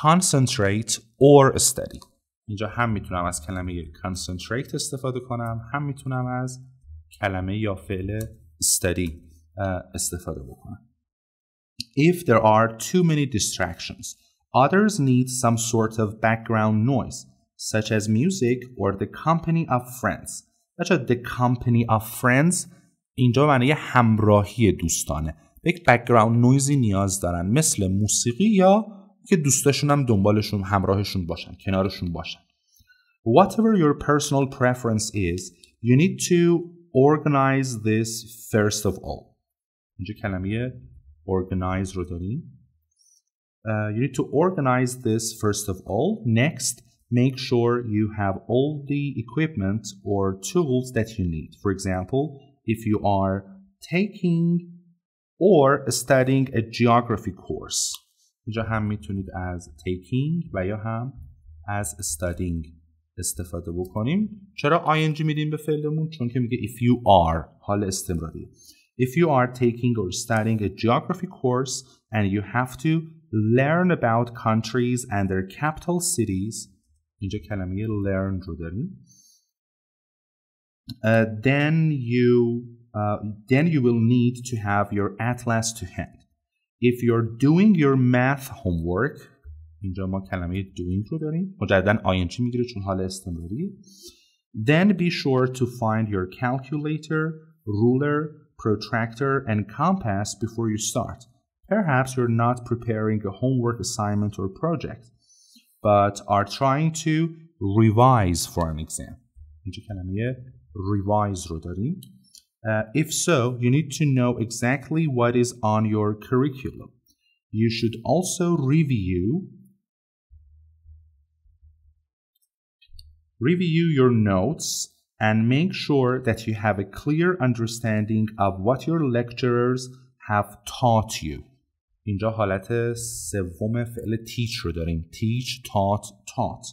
concentrate or study. اینجا هم میتونم از کلمه concentrate استفاده کنم هم میتونم از کلمه یا فعل study استفاده بکنم if there are too many distractions. Others need some sort of background noise, such as music or the company of friends. بچه the company of friends اینجا معنی همراهی دوستانه. به یک بکگراند نویزی نیاز دارن مثل موسیقی یا که دوستاشون هم دنبالشون همراهشون باشن کنارشون باشن Whatever your personal preference is you need to organize this first of all اینجا کلمه organize Rodolin. Uh, you need to organize this first of all. Next, make sure you have all the equipment or tools that you need. For example, if you are taking or studying a geography course اینجا هم میتونید از taking و یا هم از studying استفاده بکنیم چرا ing میدیم به فعلمون چون که میگه if you are حال استمراری if you are taking or studying a geography course and you have to learn about countries and their capital cities, اینجا کلمه learn رو داریم. Uh, then you uh, then you will need to have your atlas to hand. If you're doing your math homework, اینجا ما کلمه doing رو داریم. مجددا ing میگیره چون حال استمراری. Then be sure to find your calculator, ruler, protractor, and compass before you start. Perhaps you're not preparing a homework assignment or project, but are trying to revise for an exam. اینجا کلمه revise رو داریم. Uh, if so, you need to know exactly what is on your curriculum. You should also review review your notes and make sure that you have a clear understanding of what your lecturers have taught you. اینجا حالت سوم فعل teach رو داریم. Teach, taught, taught.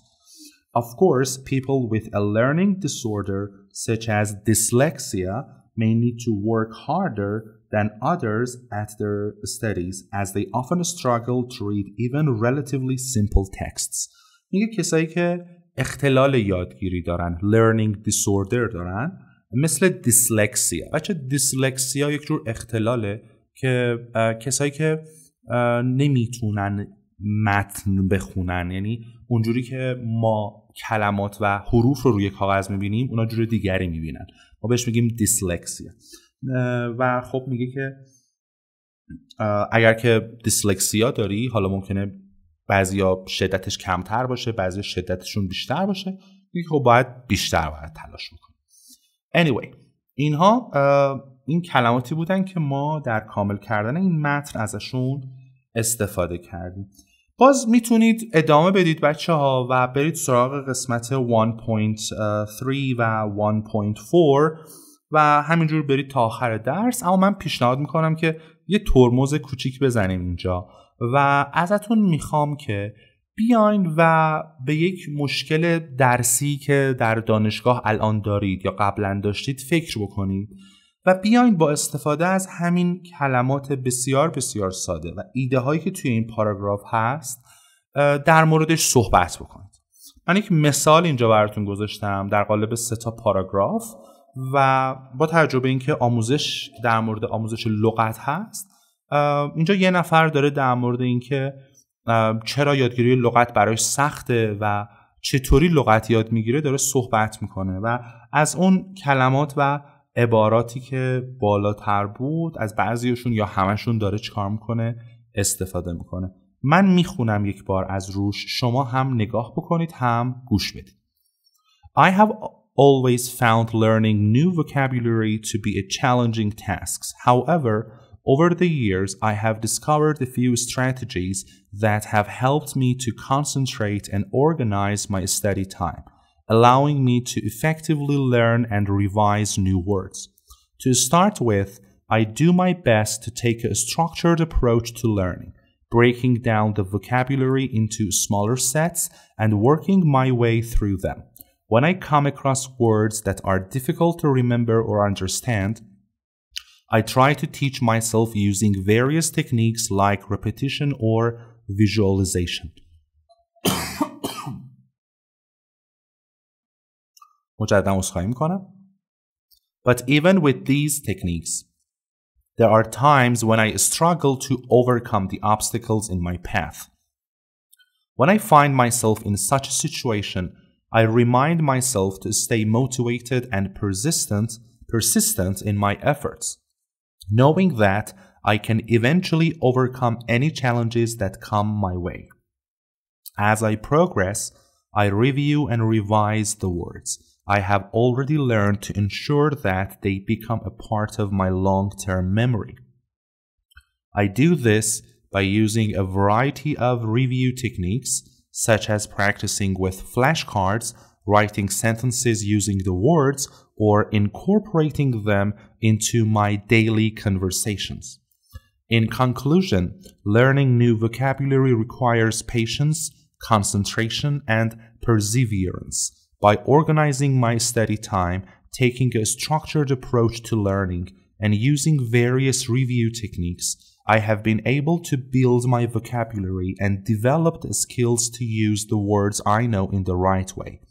Of course, people with a learning disorder such as dyslexia may need to work harder than others at their studies as they often struggle to read even relatively simple texts. میگه کسایی که اختلال یادگیری دارن learning disorder دارن مثل دیسلکسیا بچه دیسلکسیا یک جور اختلاله که کسایی که نمیتونن متن بخونن یعنی اونجوری که ما کلمات و حروف رو روی کاغذ میبینیم اونا جور دیگری میبینن ما بهش میگیم دیسلکسیا و خب میگه که اگر که دیسلکسیا داری حالا ممکنه بعضیا شدتش کمتر باشه بعضی شدتشون بیشتر باشه یکی خب باید بیشتر باید تلاش میکنه anyway اینها این کلماتی بودن که ما در کامل کردن این متن ازشون استفاده کردیم باز میتونید ادامه بدید بچه ها و برید سراغ قسمت 1.3 و 1.4 و همینجور برید تا آخر درس اما من پیشنهاد میکنم که یه ترمز کوچیک بزنیم اینجا و ازتون میخوام که بیاین و به یک مشکل درسی که در دانشگاه الان دارید یا قبلا داشتید فکر بکنید و بیاین با استفاده از همین کلمات بسیار بسیار ساده و ایده هایی که توی این پاراگراف هست در موردش صحبت بکنید من یک مثال اینجا براتون گذاشتم در قالب سه تا پاراگراف و با تجربه اینکه آموزش در مورد آموزش لغت هست اینجا یه نفر داره در مورد اینکه چرا یادگیری لغت براش سخته و چطوری لغت یاد میگیره داره صحبت میکنه و از اون کلمات و عباراتی که بالاتر بود از بعضیشون یا همشون داره چکار میکنه استفاده میکنه من میخونم یک بار از روش شما هم نگاه بکنید هم گوش بدید I have always found learning new vocabulary to be a challenging task. However, Over the years, I have discovered a few strategies that have helped me to concentrate and organize my study time, allowing me to effectively learn and revise new words. To start with, I do my best to take a structured approach to learning, breaking down the vocabulary into smaller sets and working my way through them. When I come across words that are difficult to remember or understand, I try to teach myself using various techniques like repetition or visualization. But even with these techniques, there are times when I struggle to overcome the obstacles in my path. When I find myself in such a situation, I remind myself to stay motivated and persistent, persistent in my efforts knowing that I can eventually overcome any challenges that come my way. As I progress, I review and revise the words I have already learned to ensure that they become a part of my long term memory. I do this by using a variety of review techniques, such as practicing with flashcards, writing sentences using the words, or incorporating them into my daily conversations. In conclusion, learning new vocabulary requires patience, concentration, and perseverance. By organizing my study time, taking a structured approach to learning, and using various review techniques, I have been able to build my vocabulary and developed skills to use the words I know in the right way.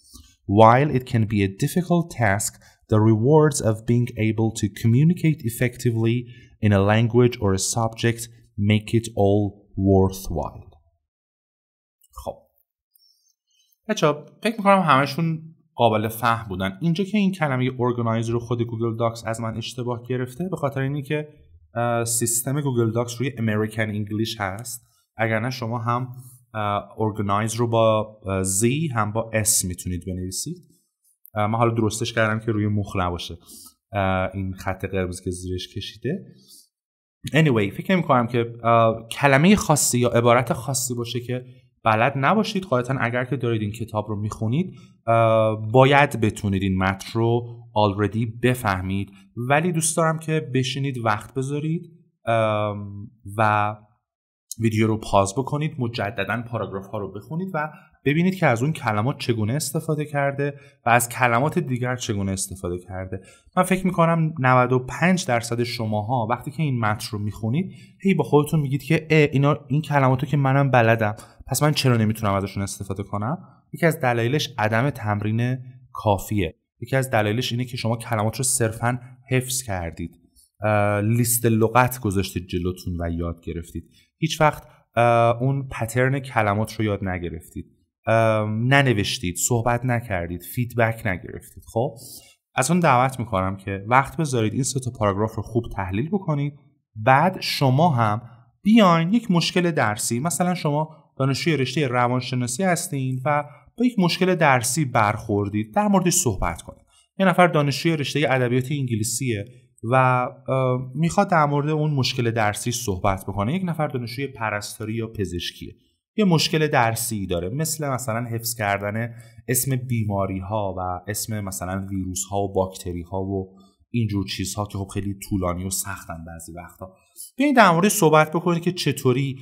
While it can be a difficult task, the rewards of being able to communicate effectively in a language or a subject make it all worthwhile خب بچه فکر میکنم همشون قابل فهم بودن اینجا که این کلمه ارگنایز رو خود گوگل داکس از من اشتباه گرفته به خاطر اینی که سیستم گوگل داکس روی امریکن انگلیش هست اگر نه شما هم ارگنایز رو با Z هم با S میتونید بنویسید من حالا درستش کردم که روی مخ نباشه این خط قرمز که زیرش کشیده anyway فکر نمی کنم که کلمه خاصی یا عبارت خاصی باشه که بلد نباشید قاعدتا اگر که دارید این کتاب رو میخونید باید بتونید این متن رو already بفهمید ولی دوست دارم که بشینید وقت بذارید و ویدیو رو پاز بکنید مجددا پاراگراف ها رو بخونید و ببینید که از اون کلمات چگونه استفاده کرده و از کلمات دیگر چگونه استفاده کرده من فکر میکنم 95 درصد شماها وقتی که این متن رو میخونید هی با خودتون میگید که ای اینا این کلماتو که منم بلدم پس من چرا نمیتونم ازشون استفاده کنم یکی از دلایلش عدم تمرین کافیه یکی از دلایلش اینه که شما کلمات رو صرفا حفظ کردید لیست لغت گذاشتید جلوتون و یاد گرفتید هیچ وقت اون پترن کلمات رو یاد نگرفتید ننوشتید صحبت نکردید فیدبک نگرفتید خب از اون دعوت میکنم که وقت بذارید این سه تا پاراگراف رو خوب تحلیل بکنید بعد شما هم بیاین یک مشکل درسی مثلا شما دانشجوی رشته روانشناسی هستین و با یک مشکل درسی برخوردید در موردش صحبت کنید یه نفر دانشجوی رشته ادبیات انگلیسیه و میخواد در مورد اون مشکل درسی صحبت بکنه یک نفر دانشجوی پرستاری یا پزشکیه یه مشکل درسی داره مثل مثلا حفظ کردن اسم بیماری ها و اسم مثلا ویروس ها و باکتری ها و اینجور چیزها که خب خیلی طولانی و سختن بعضی وقتا بیاین در مورد صحبت بکنید که چطوری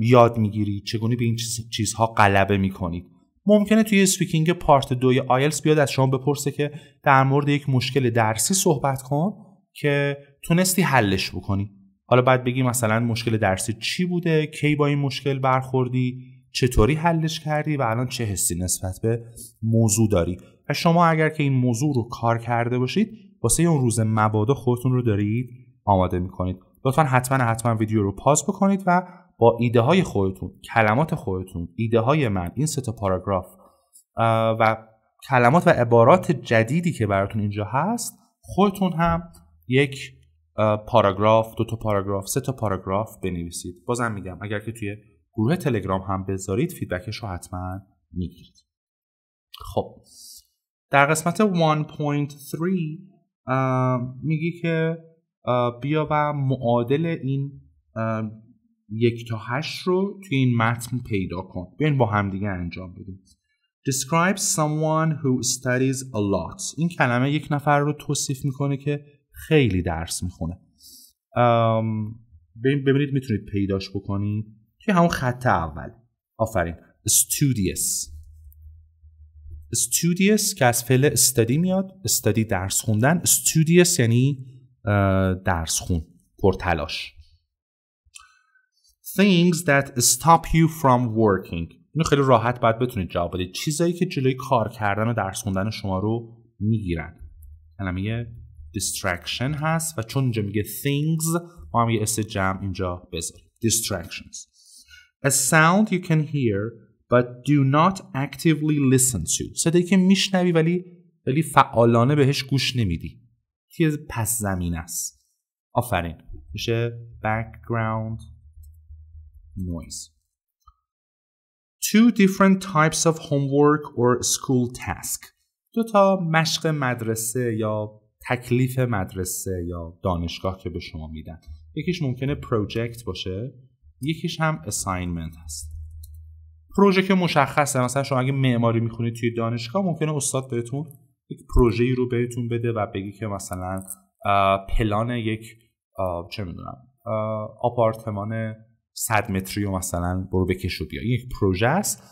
یاد میگیری چگونه به این چیزها غلبه میکنید ممکنه توی سپیکینگ پارت دوی آیلس بیاد از شما بپرسه که در مورد یک مشکل درسی صحبت کن که تونستی حلش بکنی حالا بعد بگی مثلا مشکل درسی چی بوده کی با این مشکل برخوردی چطوری حلش کردی و الان چه حسی نسبت به موضوع داری و شما اگر که این موضوع رو کار کرده باشید واسه اون روز مبادا خودتون رو دارید آماده میکنید لطفا حتما حتما ویدیو رو پاس بکنید و با ایده های خودتون کلمات خودتون ایده های من این سه تا پاراگراف و کلمات و عبارات جدیدی که براتون اینجا هست خودتون هم یک پاراگراف دو تا پاراگراف سه تا پاراگراف بنویسید بازم میگم اگر که توی گروه تلگرام هم بذارید فیدبکش رو حتما میگیرید خب در قسمت 1.3 میگی که بیا و معادل این یک تا هشت رو توی این متن پیدا کن بیاین با هم دیگه انجام بدیم Describe someone who studies a lot این کلمه یک نفر رو توصیف میکنه که خیلی درس میخونه ببینید میتونید پیداش بکنید توی همون خط اول آفرین studious studious که از فعل استادی میاد استادی درس خوندن studious یعنی درس خون تلاش things that stop you from working اینو خیلی راحت باید بتونید جواب بدید چیزایی که جلوی کار کردن و درس خوندن شما رو میگیرن کلمه distraction هست و چون اینجا میگه things ما هم یه اس جمع اینجا بذاریم distractions a sound you can hear but do not actively listen to صدایی که میشنوی ولی ولی فعالانه بهش گوش نمیدی که پس زمین است آفرین میشه background noise two different types of homework or school task دو تا مشق مدرسه یا تکلیف مدرسه یا دانشگاه که به شما میدن یکیش ممکنه پروژکت باشه یکیش هم اساینمنت هست پروژه که مشخصه مثلا شما اگه معماری میخونید توی دانشگاه ممکنه استاد بهتون یک پروژه رو بهتون بده و بگی که مثلا پلان یک چه میدونم آپارتمان 100 متری و مثلا برو بکش و بیا یک پروژه است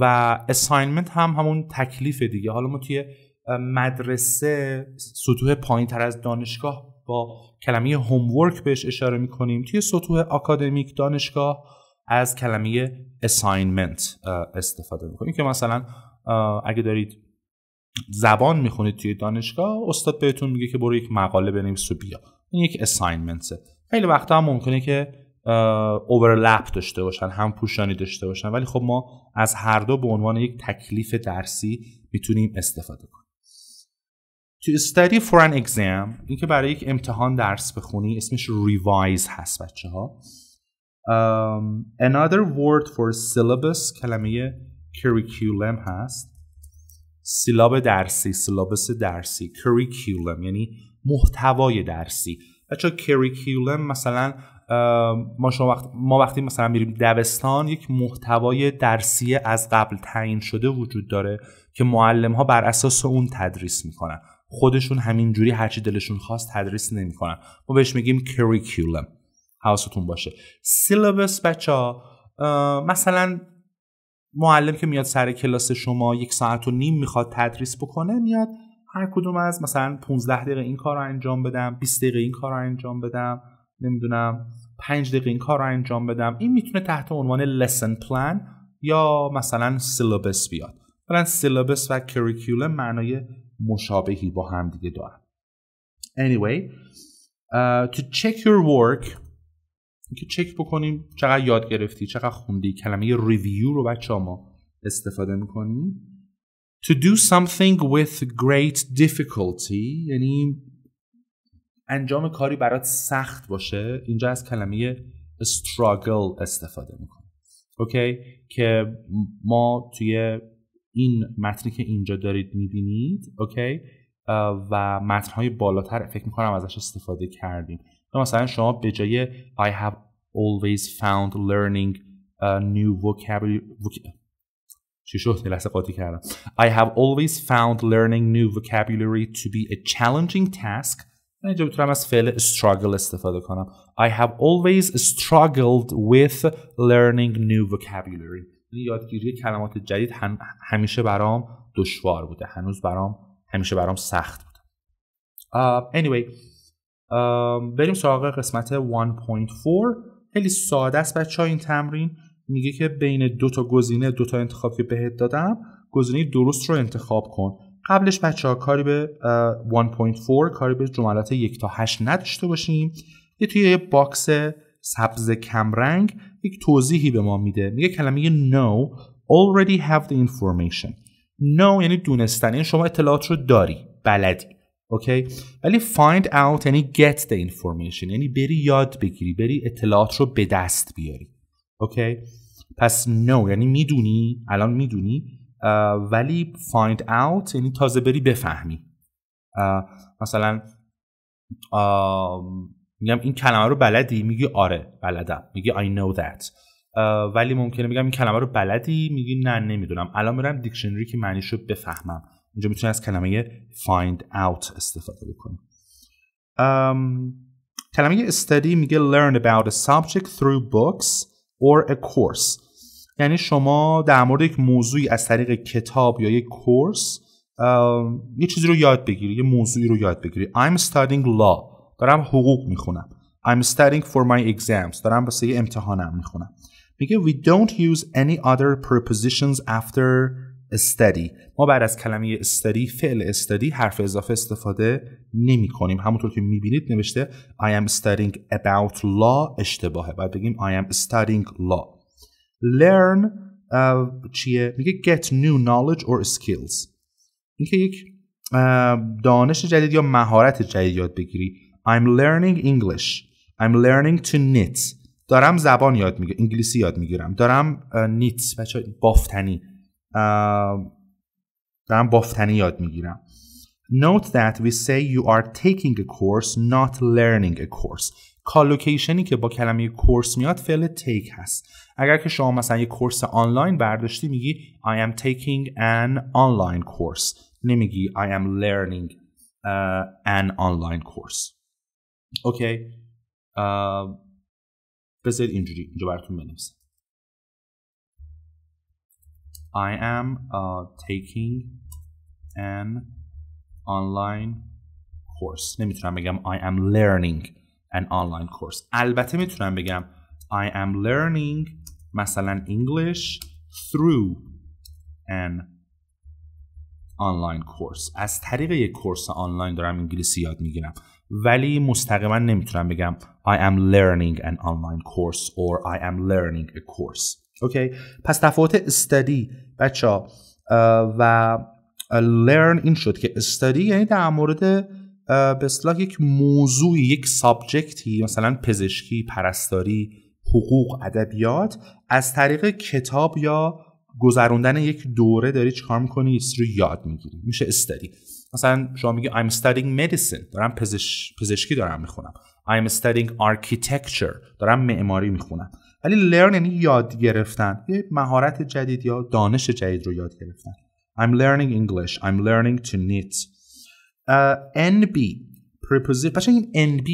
و اساینمنت هم همون تکلیف دیگه حالا ما توی مدرسه سطوح پایین تر از دانشگاه با کلمه هومورک بهش اشاره میکنیم توی سطوح اکادمیک دانشگاه از کلمه اساینمنت استفاده کنیم که مثلا اگه دارید زبان میخونید توی دانشگاه استاد بهتون میگه که برو یک مقاله بنویس و بیا این یک هست خیلی وقتا هم ممکنه که اوورلپ داشته باشن هم پوشانی داشته باشن ولی خب ما از هر دو به عنوان یک تکلیف درسی میتونیم استفاده کنیم تو study for an exam این که برای یک امتحان درس بخونی اسمش ریوایز هست بچه ها um, another word for syllabus کلمه curriculum هست سیلاب درسی سیلابس درسی curriculum یعنی محتوای درسی بچه curriculum مثلا um, ما ما وقتی مثلا میریم دوستان یک محتوای درسی از قبل تعیین شده وجود داره که معلم ها بر اساس اون تدریس میکنن خودشون همینجوری هرچی دلشون خواست تدریس نمیکنن ما بهش میگیم کریکولم حواستون باشه سیلابس بچه ها مثلا معلم که میاد سر کلاس شما یک ساعت و نیم میخواد تدریس بکنه میاد هر کدوم از مثلا 15 دقیقه این کار رو انجام بدم 20 دقیقه این کار رو انجام بدم نمیدونم 5 دقیقه این کار رو انجام بدم این میتونه تحت عنوان لسن پلان یا مثلا سیلابس بیاد مثلا سیلابس و کریکولم معنای مشابهی با هم دیگه دارن anyway uh, to check your work که چک بکنیم چقدر یاد گرفتی چقدر خوندی کلمه ریویو رو بچه ما استفاده میکنیم to do something with great difficulty یعنی انجام کاری برات سخت باشه اینجا از کلمه struggle استفاده میکنیم اوکی که ما توی این متنی که اینجا دارید میبینید اوکی و متنهای بالاتر فکر میکنم ازش استفاده کردیم مثلا شما به جای I have always found learning a new vocabulary چی شد لحظه قاطی کردم I have always found learning new vocabulary to be a challenging task من اینجا بتونم از فعل struggle استفاده کنم I have always struggled with learning new vocabulary یادگیری کلمات جدید هم همیشه برام دشوار بوده هنوز برام همیشه برام سخت بوده uh, anyway uh, بریم سراغ قسمت 1.4 خیلی ساده است بچه ها این تمرین میگه که بین دو تا گزینه دو تا انتخابی بهت دادم گزینه درست رو انتخاب کن قبلش بچه ها کاری به 1.4 کاری به جملات یک تا 8 نداشته باشیم یه توی یه باکس سبز کمرنگ یک توضیحی به ما میده میگه کلمه know already have the information know یعنی دونستن یعنی شما اطلاعات رو داری بلدی اوکی ولی find out یعنی get the information یعنی بری یاد بگیری بری اطلاعات رو به دست بیاری اوکی پس know یعنی میدونی الان میدونی ولی find out یعنی تازه بری بفهمی مثلا میگم این کلمه رو بلدی میگی آره بلدم میگی I know that ولی ممکنه میگم این کلمه رو بلدی میگی نه نمیدونم الان میرم دیکشنری که معنیش رو بفهمم اینجا میتونی از کلمه find out استفاده بکنی کلمه study میگه learn about a subject through books or a course یعنی شما در مورد یک موضوعی از طریق کتاب یا یک کورس یه چیزی رو یاد بگیری یه موضوعی رو یاد بگیری I'm studying law دارم حقوق میخونم I'm studying for my exams دارم واسه امتحانم میخونم میگه we don't use any other prepositions after study ما بعد از کلمه study فعل study حرف اضافه استفاده نمی کنیم همونطور که میبینید نوشته I am studying about law اشتباهه باید بگیم I am studying law learn uh, چیه میگه get new knowledge or skills میگه یک uh، دانش جدید یا مهارت جدید یاد بگیری I'm learning English. I'm learning to knit. دارم زبان یاد میگیرم انگلیسی یاد میگیرم دارم نیت بچه بافتنی دارم بافتنی یاد میگیرم Note that we say you are taking a course not learning a course کالوکیشنی که با کلمه کورس میاد فعل take هست اگر که شما مثلا یه کورس آنلاین برداشتی میگی I am taking an online course نمیگی I am learning uh, an online course اوکی بذارید اینجوری اینجا براتون بنویسم I am uh, taking an online course نمیتونم بگم I am learning an online course البته میتونم بگم I am learning مثلا English through an online course از طریق یک کورس آنلاین دارم انگلیسی یاد میگیرم ولی مستقیما نمیتونم بگم I am learning an online course or I am learning a course اوکی پس تفاوت استادی بچه ها و learn این شد که استادی یعنی در مورد به اصطلاح یک موضوع یک سابجکتی مثلا پزشکی پرستاری حقوق ادبیات از طریق کتاب یا گذروندن یک دوره داری چیکار میکنی یه یاد میگیری میشه استادی مثلا شما میگی I'm studying medicine دارم پزش... پزشکی دارم میخونم I'm studying architecture دارم معماری میخونم ولی learn یعنی یاد گرفتن یه مهارت جدید یا دانش جدید رو یاد گرفتن I'm learning English I'm learning to knit uh, NB preposition بچه این NB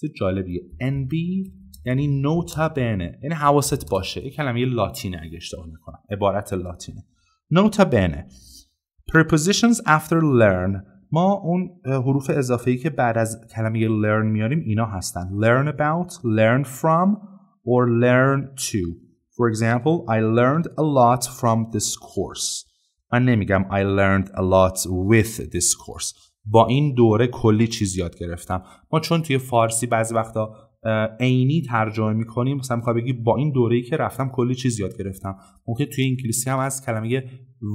چه جالبیه NB یعنی نوتا بینه یعنی حواست باشه یه کلمه لاتینه اگه اشتباه میکنم عبارت لاتینه نوتا بینه prepositions after learn ما اون حروف اضافه ای که بعد از کلمه learn میاریم اینا هستن learn about, learn from or learn to for example I learned a lot from this course من نمیگم I learned a lot with this course با این دوره کلی چیز یاد گرفتم ما چون توی فارسی بعضی وقتا عینی ترجمه میکنیم مثلا میخوای بگی با این دوره‌ای که رفتم کلی چیز یاد گرفتم ممکن توی انگلیسی هم از کلمه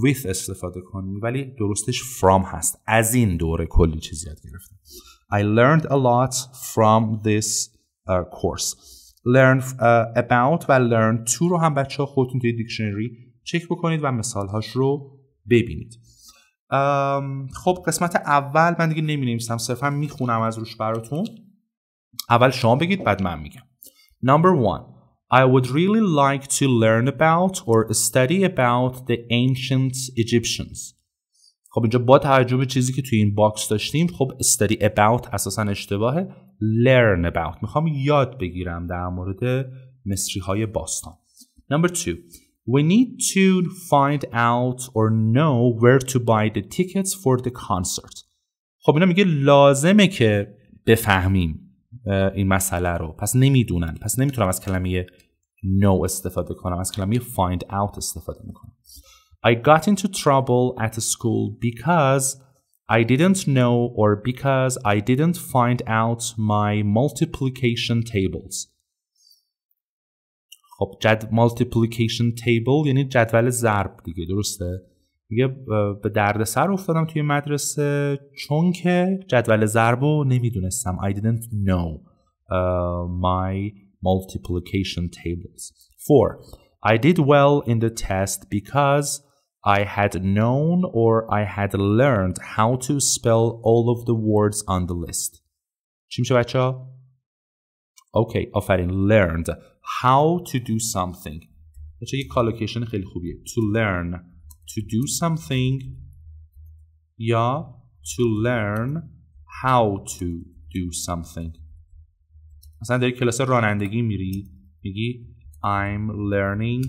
with استفاده کنیم ولی درستش from هست از این دوره کلی چیز یاد گرفتم I learned a lot from this course learn about و learn to رو هم بچه ها خودتون توی دیکشنری چک بکنید و مثالهاش رو ببینید خب قسمت اول من دیگه نمی نویسم صرفا میخونم از روش براتون اول شما بگید بعد من میگم Number one I would really like to learn about or study about the ancient Egyptians خب اینجا با توجه چیزی که توی این باکس داشتیم خب study about اساسا اشتباهه learn about میخوام یاد بگیرم در مورد مصری های باستان Number two We need to find out or know where to buy the tickets for the concert. خب اینا میگه لازمه که بفهمیم این مسئله رو پس نمیدونن پس نمیتونم از کلمه no استفاده کنم از کلمه find out استفاده میکنم I got into trouble at school because I didn't know or because I didn't find out my multiplication tables. خب جد multiplication table یعنی جدول ضرب دیگه درسته؟ دیگه به سر افتادم توی مدرسه چون که جدول ضرب رو نمیدونستم I didn't know my multiplication tables four I did well in the test because I had known or I had learned how to spell all of the words on the list. چی میشه بچه ها؟ اوکی آفرین learned how to do something بچه یه کالوکیشن خیلی خوبیه to learn to do something yeah. to learn how to do something مثلا داری کلاس رانندگی میری میگی I'm learning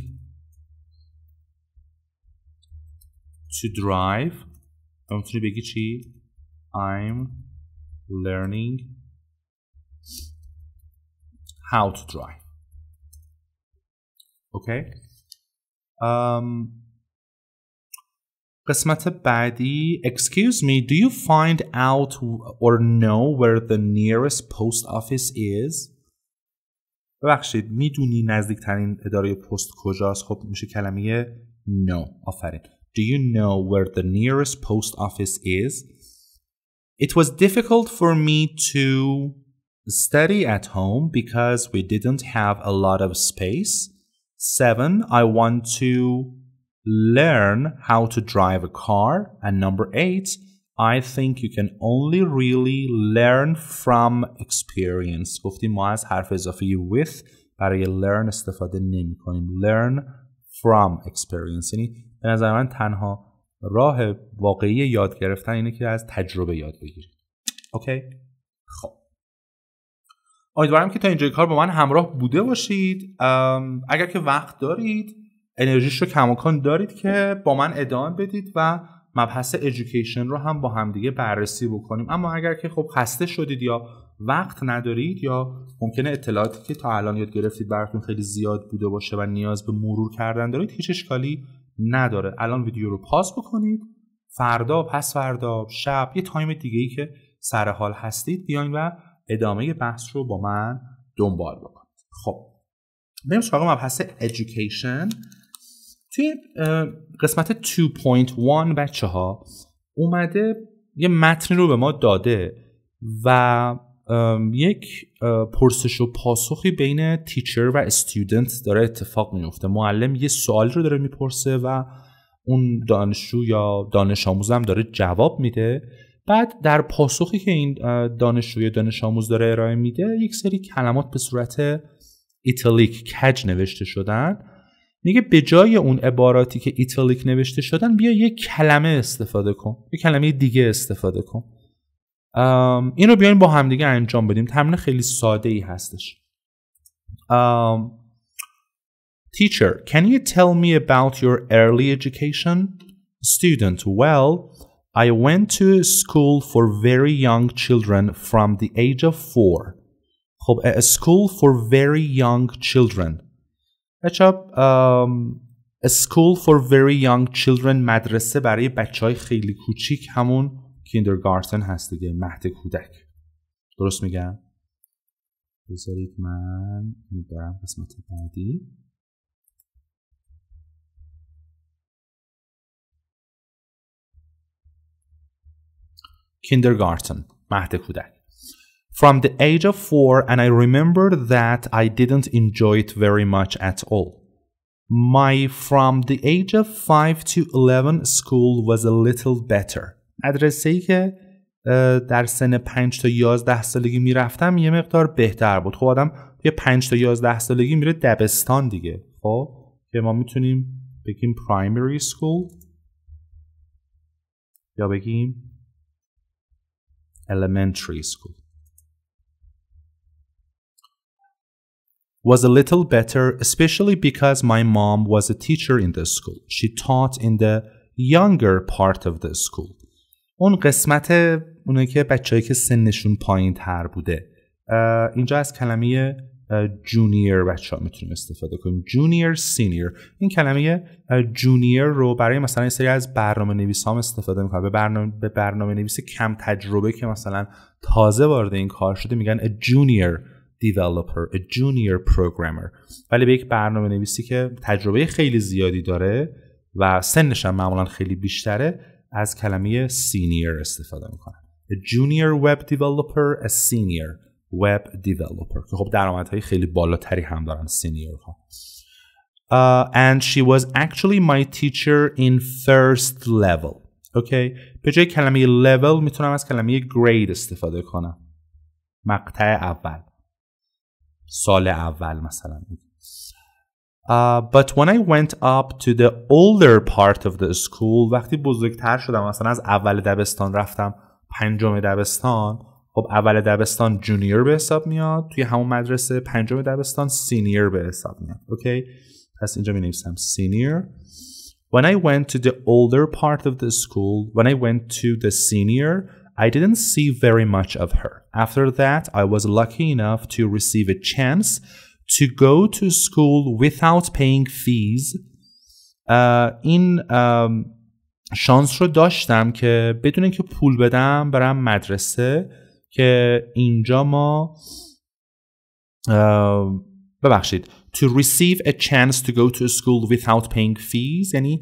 to drive میتونی بگی چی I'm learning how to drive okay um, قسمت بعدی Excuse me, do you find out or know where the nearest post office is? ببخشید میدونی نزدیکترین اداره پست کجاست خب میشه کلمه no آفرین Do you know where the nearest post office is? It was difficult for me to study at home because we didn't have a lot of space. 7. I want to learn how to drive a car. And number eight, I think you can only really learn from experience. گفتیم ما از حرف اضافه with برای learn استفاده نمی کنیم. learn from experience یعنی به نظر من تنها راه واقعی یاد گرفتن اینه که از تجربه یاد بگیرید. اوکی؟ خب امیدوارم که تا اینجای کار با من همراه بوده باشید اگر که وقت دارید انرژیش رو کماکان دارید که با من ادامه بدید و مبحث ایژوکیشن رو هم با همدیگه بررسی بکنیم اما اگر که خب خسته شدید یا وقت ندارید یا ممکنه اطلاعاتی که تا الان یاد گرفتید براتون خیلی زیاد بوده باشه و نیاز به مرور کردن دارید هیچ اشکالی نداره الان ویدیو رو پاس بکنید فردا پس فردا شب یه تایم دیگه ای که سر حال هستید بیاین و ادامه بحث رو با من دنبال بکنید خب بریم سراغ مبحث education توی قسمت 2.1 بچه ها اومده یه متنی رو به ما داده و یک پرسش و پاسخی بین تیچر و استودنت داره اتفاق میفته معلم یه سوال رو داره میپرسه و اون دانشجو یا دانش هم داره جواب میده بعد در پاسخی که این یا دانش آموز داره ارائه میده یک سری کلمات به صورت ایتالیک کج نوشته شدن میگه به جای اون عباراتی که ایتالیک نوشته شدن بیا یه کلمه استفاده کن یه کلمه دیگه استفاده کن این رو بیایم با همدیگه انجام بدیم تمرین خیلی ساده ای هستش Teacher, can you tell me about your early education? Student, well, I went to school for very young children from the age of four. خب, a school for very young children. بچه اسکول فور وری یانگ چیلدرن مدرسه برای بچه های خیلی کوچیک همون کیندرگارتن هست دیگه مهد کودک درست میگم بذارید من میبرم قسمت بعدی کیندرگارتن مهد کودک from the age of four, and I remember that I didn't enjoy it very much at all. My from the age of 5 to 11 school was a little better. مدرسه ای که در سن 5 تا 11 سالگی میرفتم یه مقدار بهتر بود. خب آدم یه 5 تا 11 سالگی میره دبستان دیگه. خب که ما میتونیم بگیم primary school یا بگیم elementary school. was a little better, especially because my mom was a teacher in the school. She taught in the younger part of the school. اون قسمت اونایی که بچه‌ای که سنشون پایین تر بوده اینجا از کلمه جونیر بچه ها میتونیم استفاده کنیم جونیر سینیر این کلمه جونیر رو برای مثلا سری از برنامه نویس هم استفاده میکنه به برنامه, به برنامه نویس کم تجربه که مثلا تازه وارد این کار شده میگن جونیر developer a junior programmer ولی به یک برنامه نویسی که تجربه خیلی زیادی داره و سنش هم معمولا خیلی بیشتره از کلمه سینیر استفاده میکنه a junior web developer a senior web developer که خب درآمدهای خیلی بالاتری هم دارن سینیر ها Uh, and she was actually my teacher in first level okay به جای کلمه level میتونم از کلمه grade استفاده کنم مقطع اول سال اول مثلا Uh, but when I went up to the older part of the school وقتی بزرگتر شدم مثلا از اول دبستان رفتم پنجم دبستان خب اول دبستان جونیور به حساب میاد توی همون مدرسه پنجم دبستان سینیر به حساب میاد اوکی پس اینجا می نویسم سینیر When I went to the older part of the school when I went to the senior I didn't see very much of her. After that, I was lucky enough to receive a chance to go to school without paying fees. این شانس رو داشتم که بدون اینکه پول بدم برم مدرسه که اینجا ما ببخشید to receive a chance to go to school without paying fees یعنی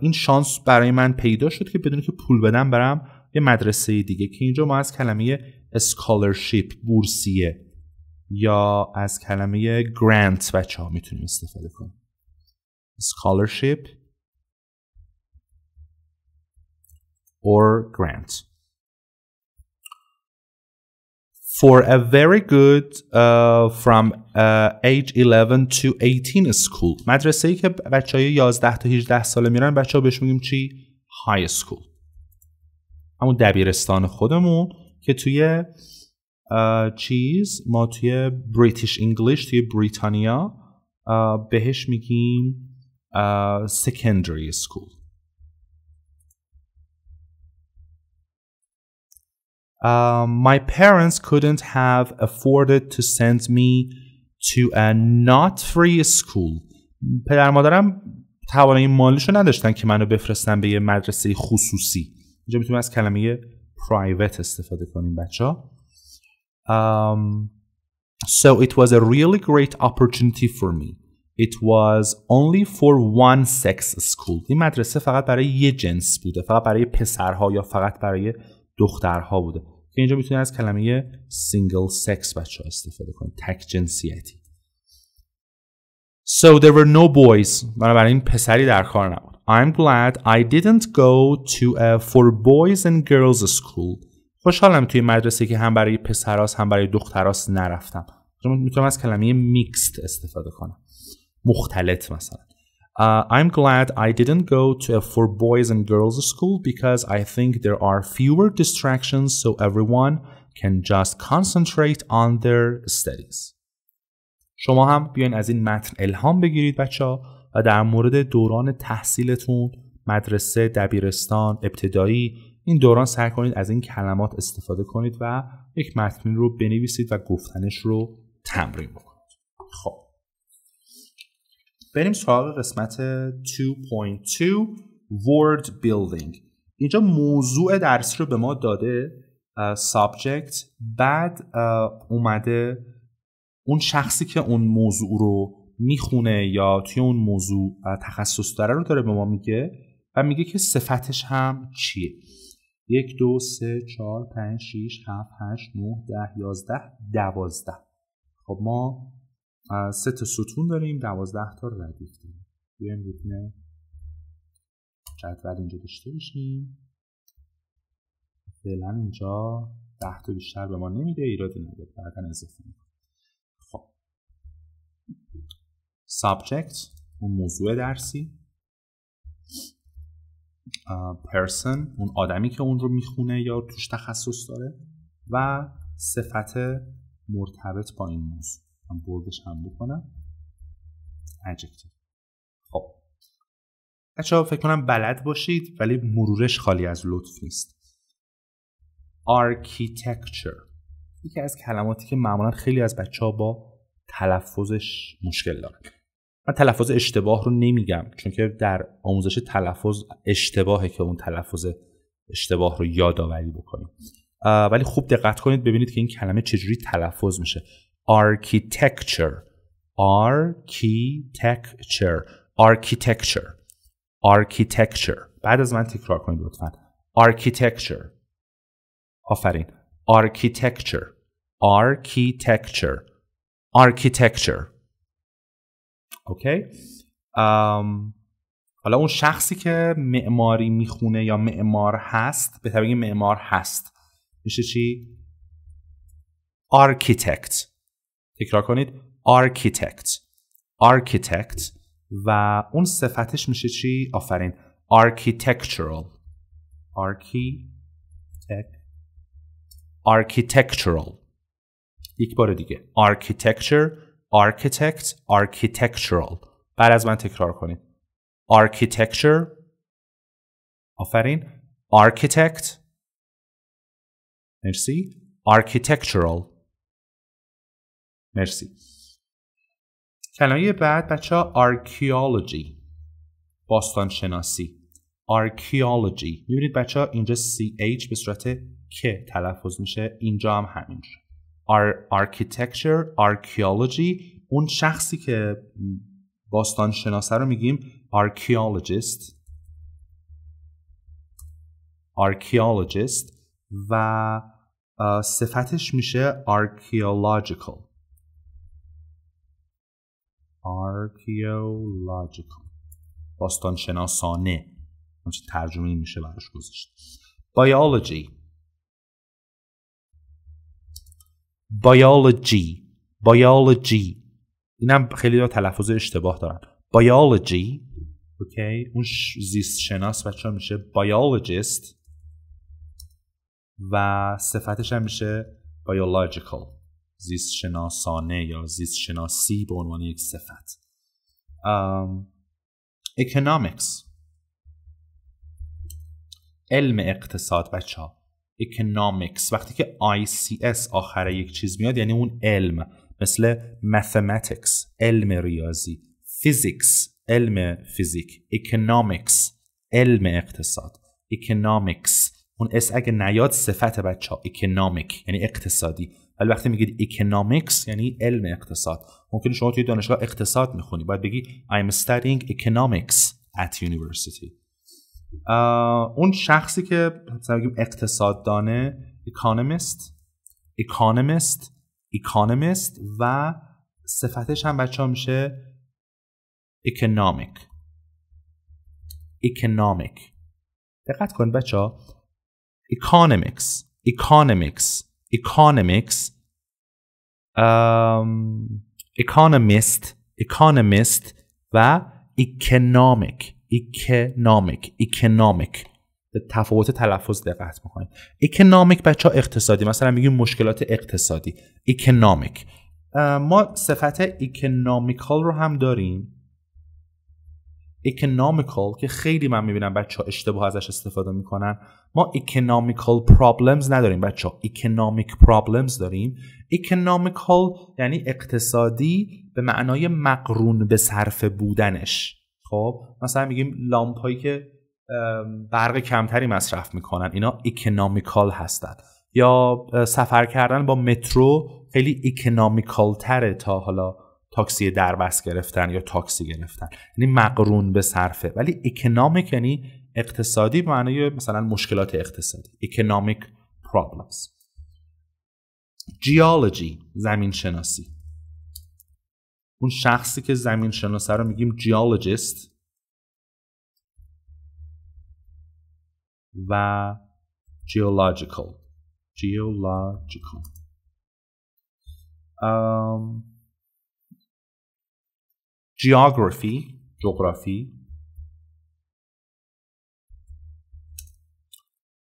این شانس برای من پیدا شد که بدون که پول بدم برم یه مدرسه دیگه که اینجا ما از کلمه scholarship بورسیه یا از کلمه grant بچه ها میتونیم استفاده کنیم scholarship or grant for a very good uh, from uh, age 11 to 18 school مدرسه ای که بچه های 11 تا 18 ساله میرن بچه ها بهش میگیم چی؟ high school همون دبیرستان خودمون که توی چیز ما توی بریتیش انگلیش توی بریتانیا بهش میگیم سکندری سکول Uh, my parents couldn't have afforded to send me to a not free school. پدر مادرم توانایی مالیشو نداشتن که منو بفرستن به یه مدرسه خصوصی. اینجا میتونیم از کلمه پرایوت استفاده کنیم بچه um, So it was a really great opportunity for me It was only for one sex school این مدرسه فقط برای یه جنس بوده فقط برای پسرها یا فقط برای دخترها بوده که اینجا میتونید از کلمه single sex بچه استفاده کنیم. تک جنسیتی So there were no boys بنابراین پسری در کار نبود I'm glad I didn't go to a for boys and girls school. خوشحالم توی مدرسه که هم برای پسراس هم برای دختراس نرفتم. میتونم از کلمه میکست استفاده کنم. مختلط مثلا. Uh, I'm glad I didn't go to a for boys and girls school because I think there are fewer distractions so everyone can just concentrate on their studies. شما هم بیاین از این متن الهام بگیرید بچه ها و در مورد دوران تحصیلتون مدرسه دبیرستان ابتدایی این دوران سعی کنید از این کلمات استفاده کنید و یک متن رو بنویسید و گفتنش رو تمرین بکنید خب بریم سراغ قسمت 2.2 word building اینجا موضوع درسی رو به ما داده Subject، بعد اومده اون شخصی که اون موضوع رو میخونه یا توی اون موضوع تخصص داره رو داره به ما میگه و میگه که صفتش هم چیه یک دو سه چهار پنج شیش هفت هشت نه ده یازده دوازده خب ما سه تا ستون داریم دوازده تا ردیف داریم بیایم ببینیم جدول اینجا داشته باشیم فعلا اینجا ده تا بیشتر به ما نمیده ایرادی نداره بعدا اضافه میکنیم subject اون موضوع درسی پرسن اون آدمی که اون رو میخونه یا توش تخصص داره و صفت مرتبط با این موضوع من بردش هم بکنم adjective خب بچه ها فکر کنم بلد باشید ولی مرورش خالی از لطف نیست architecture یکی از کلماتی که معمولا خیلی از بچه ها با تلفظش مشکل دارن من تلفظ اشتباه رو نمیگم چون که در آموزش تلفظ اشتباهه که اون تلفظ اشتباه رو یادآوری بکنیم ولی خوب دقت کنید ببینید که این کلمه چجوری تلفظ میشه architecture architecture architecture architecture بعد از من تکرار کنید لطفا architecture آفرین architecture architecture architecture اوکی ام حالا اون شخصی که معماری میخونه یا معمار هست به بگیم معمار هست میشه چی آرکیتکت تکرار کنید آرکیتکت آرکیتکت و اون صفتش میشه چی آفرین architectural یک بار دیگه architecture architect architectural بعد از من تکرار کنید architecture آفرین architect مرسی architectural مرسی کلمه بعد بچه ها archaeology شناسی. archaeology میبینید بچه ها اینجا ch به صورت که تلفظ میشه اینجا هم همینجور architecture آرکیولوژی، اون شخصی که باستان شناسه رو میگیم آرکیولوژیست، آرکیولوژیست و صفتش میشه آرکیولوژیکال، آرکیولوژیکال، باستان شناسانه ترجمه میشه براش گذاشت biology biology biology اینم خیلی تلفظ اشتباه دارن biology اوکی اون زیست شناس بچه میشه biologist و صفتش هم میشه biological زیست شناسانه یا زیست شناسی به عنوان یک صفت um, علم اقتصاد بچه ها اکنامیکس وقتی که ICS آخر یک چیز میاد یعنی اون علم مثل ماتماتیکس علم ریاضی فیزیکس علم فیزیک اکنامیکس علم اقتصاد اکنامیکس اون اس اگه نیاد صفت بچه ها اکنامیک یعنی اقتصادی ولی وقتی میگید اکنامیکس یعنی علم اقتصاد ممکنه شما توی دانشگاه اقتصاد میخونی باید بگی I'm studying economics at university اون شخصی که بگیم اقتصاددانه اکانومیست اکانومیست اکانومیست و صفتش هم بچه میشه اکنامیک اکنامیک دقت کن بچه ها اکانومیکس اکانومیکس اکانومیکس اکانومیست اکانومیست و اکنامیک economic economic به تفاوت تلفظ دقت میکنید economic بچه ها اقتصادی مثلا میگیم مشکلات اقتصادی economic ما صفت economical رو هم داریم economical که خیلی من میبینم بچه ها اشتباه ازش استفاده میکنن ما economical problems نداریم بچه ها economic problems داریم economical یعنی اقتصادی به معنای مقرون به صرف بودنش خب مثلا میگیم لامپ هایی که برق کمتری مصرف میکنن اینا اکونومیکال هستن یا سفر کردن با مترو خیلی اکونومیکال تره تا حالا تاکسی دربست گرفتن یا تاکسی گرفتن یعنی مقرون به صرفه ولی ایکنامیک یعنی اقتصادی معنی مثلا مشکلات اقتصادی اکنامیک پرابلمز جیولوژی زمین شناسی اون شخصی که زمین شناسه رو میگیم جیولوجیست و geological geological um, جغرافی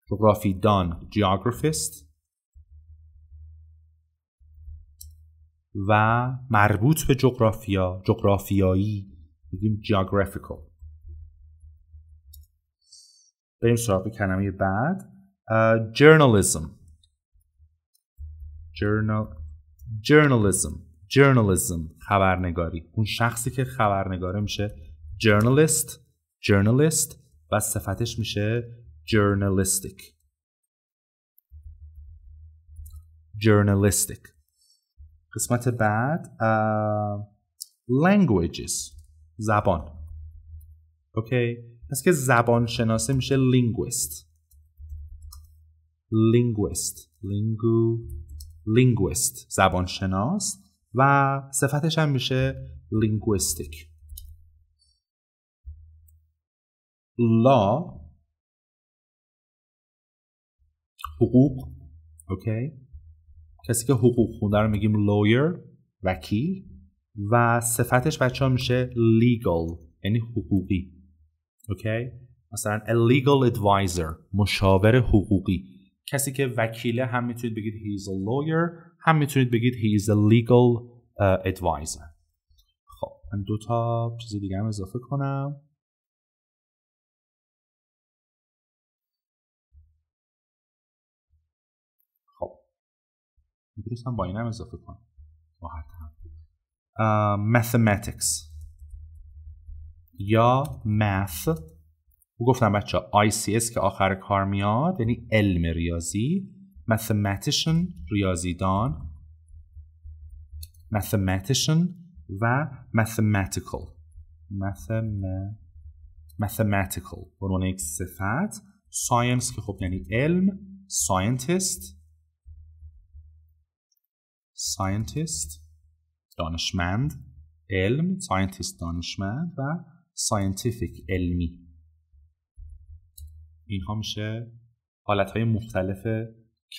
جغرافی دان جیوگرافیست و مربوط به جغرافیا جغرافیایی بگیم جیوگرافیکال بریم سراغ کلمه بعد جرنالیزم جرنالیزم جرنالیزم خبرنگاری اون شخصی که خبرنگاره میشه جرنالیست جرنالیست و صفتش میشه جرنالیستیک جرنالیستیک قسمت بعد languages زبان اوکی پس که زبان شناسه میشه linguist linguist lingu linguist زبان شناس و صفتش هم میشه linguistic law حقوق اوکی کسی که حقوق خونده رو میگیم lawyer وکیل و صفتش بچه ها میشه legal یعنی حقوقی اوکی مثلا a legal مشاور حقوقی کسی که وکیله هم میتونید بگید he is a lawyer هم میتونید بگید he is a legal advisor خب من دو تا چیز دیگه هم اضافه کنم میتونستم با این هم اضافه کنم با هر mathematics یا math و گفتم بچه ها ICS که آخر کار میاد یعنی علم ریاضی mathematician ریاضیدان mathematician و mathematical mathematical به عنوان یک صفت science که خب یعنی علم scientist scientist دانشمند علم scientist دانشمند و scientific علمی اینها میشه حالت های مختلف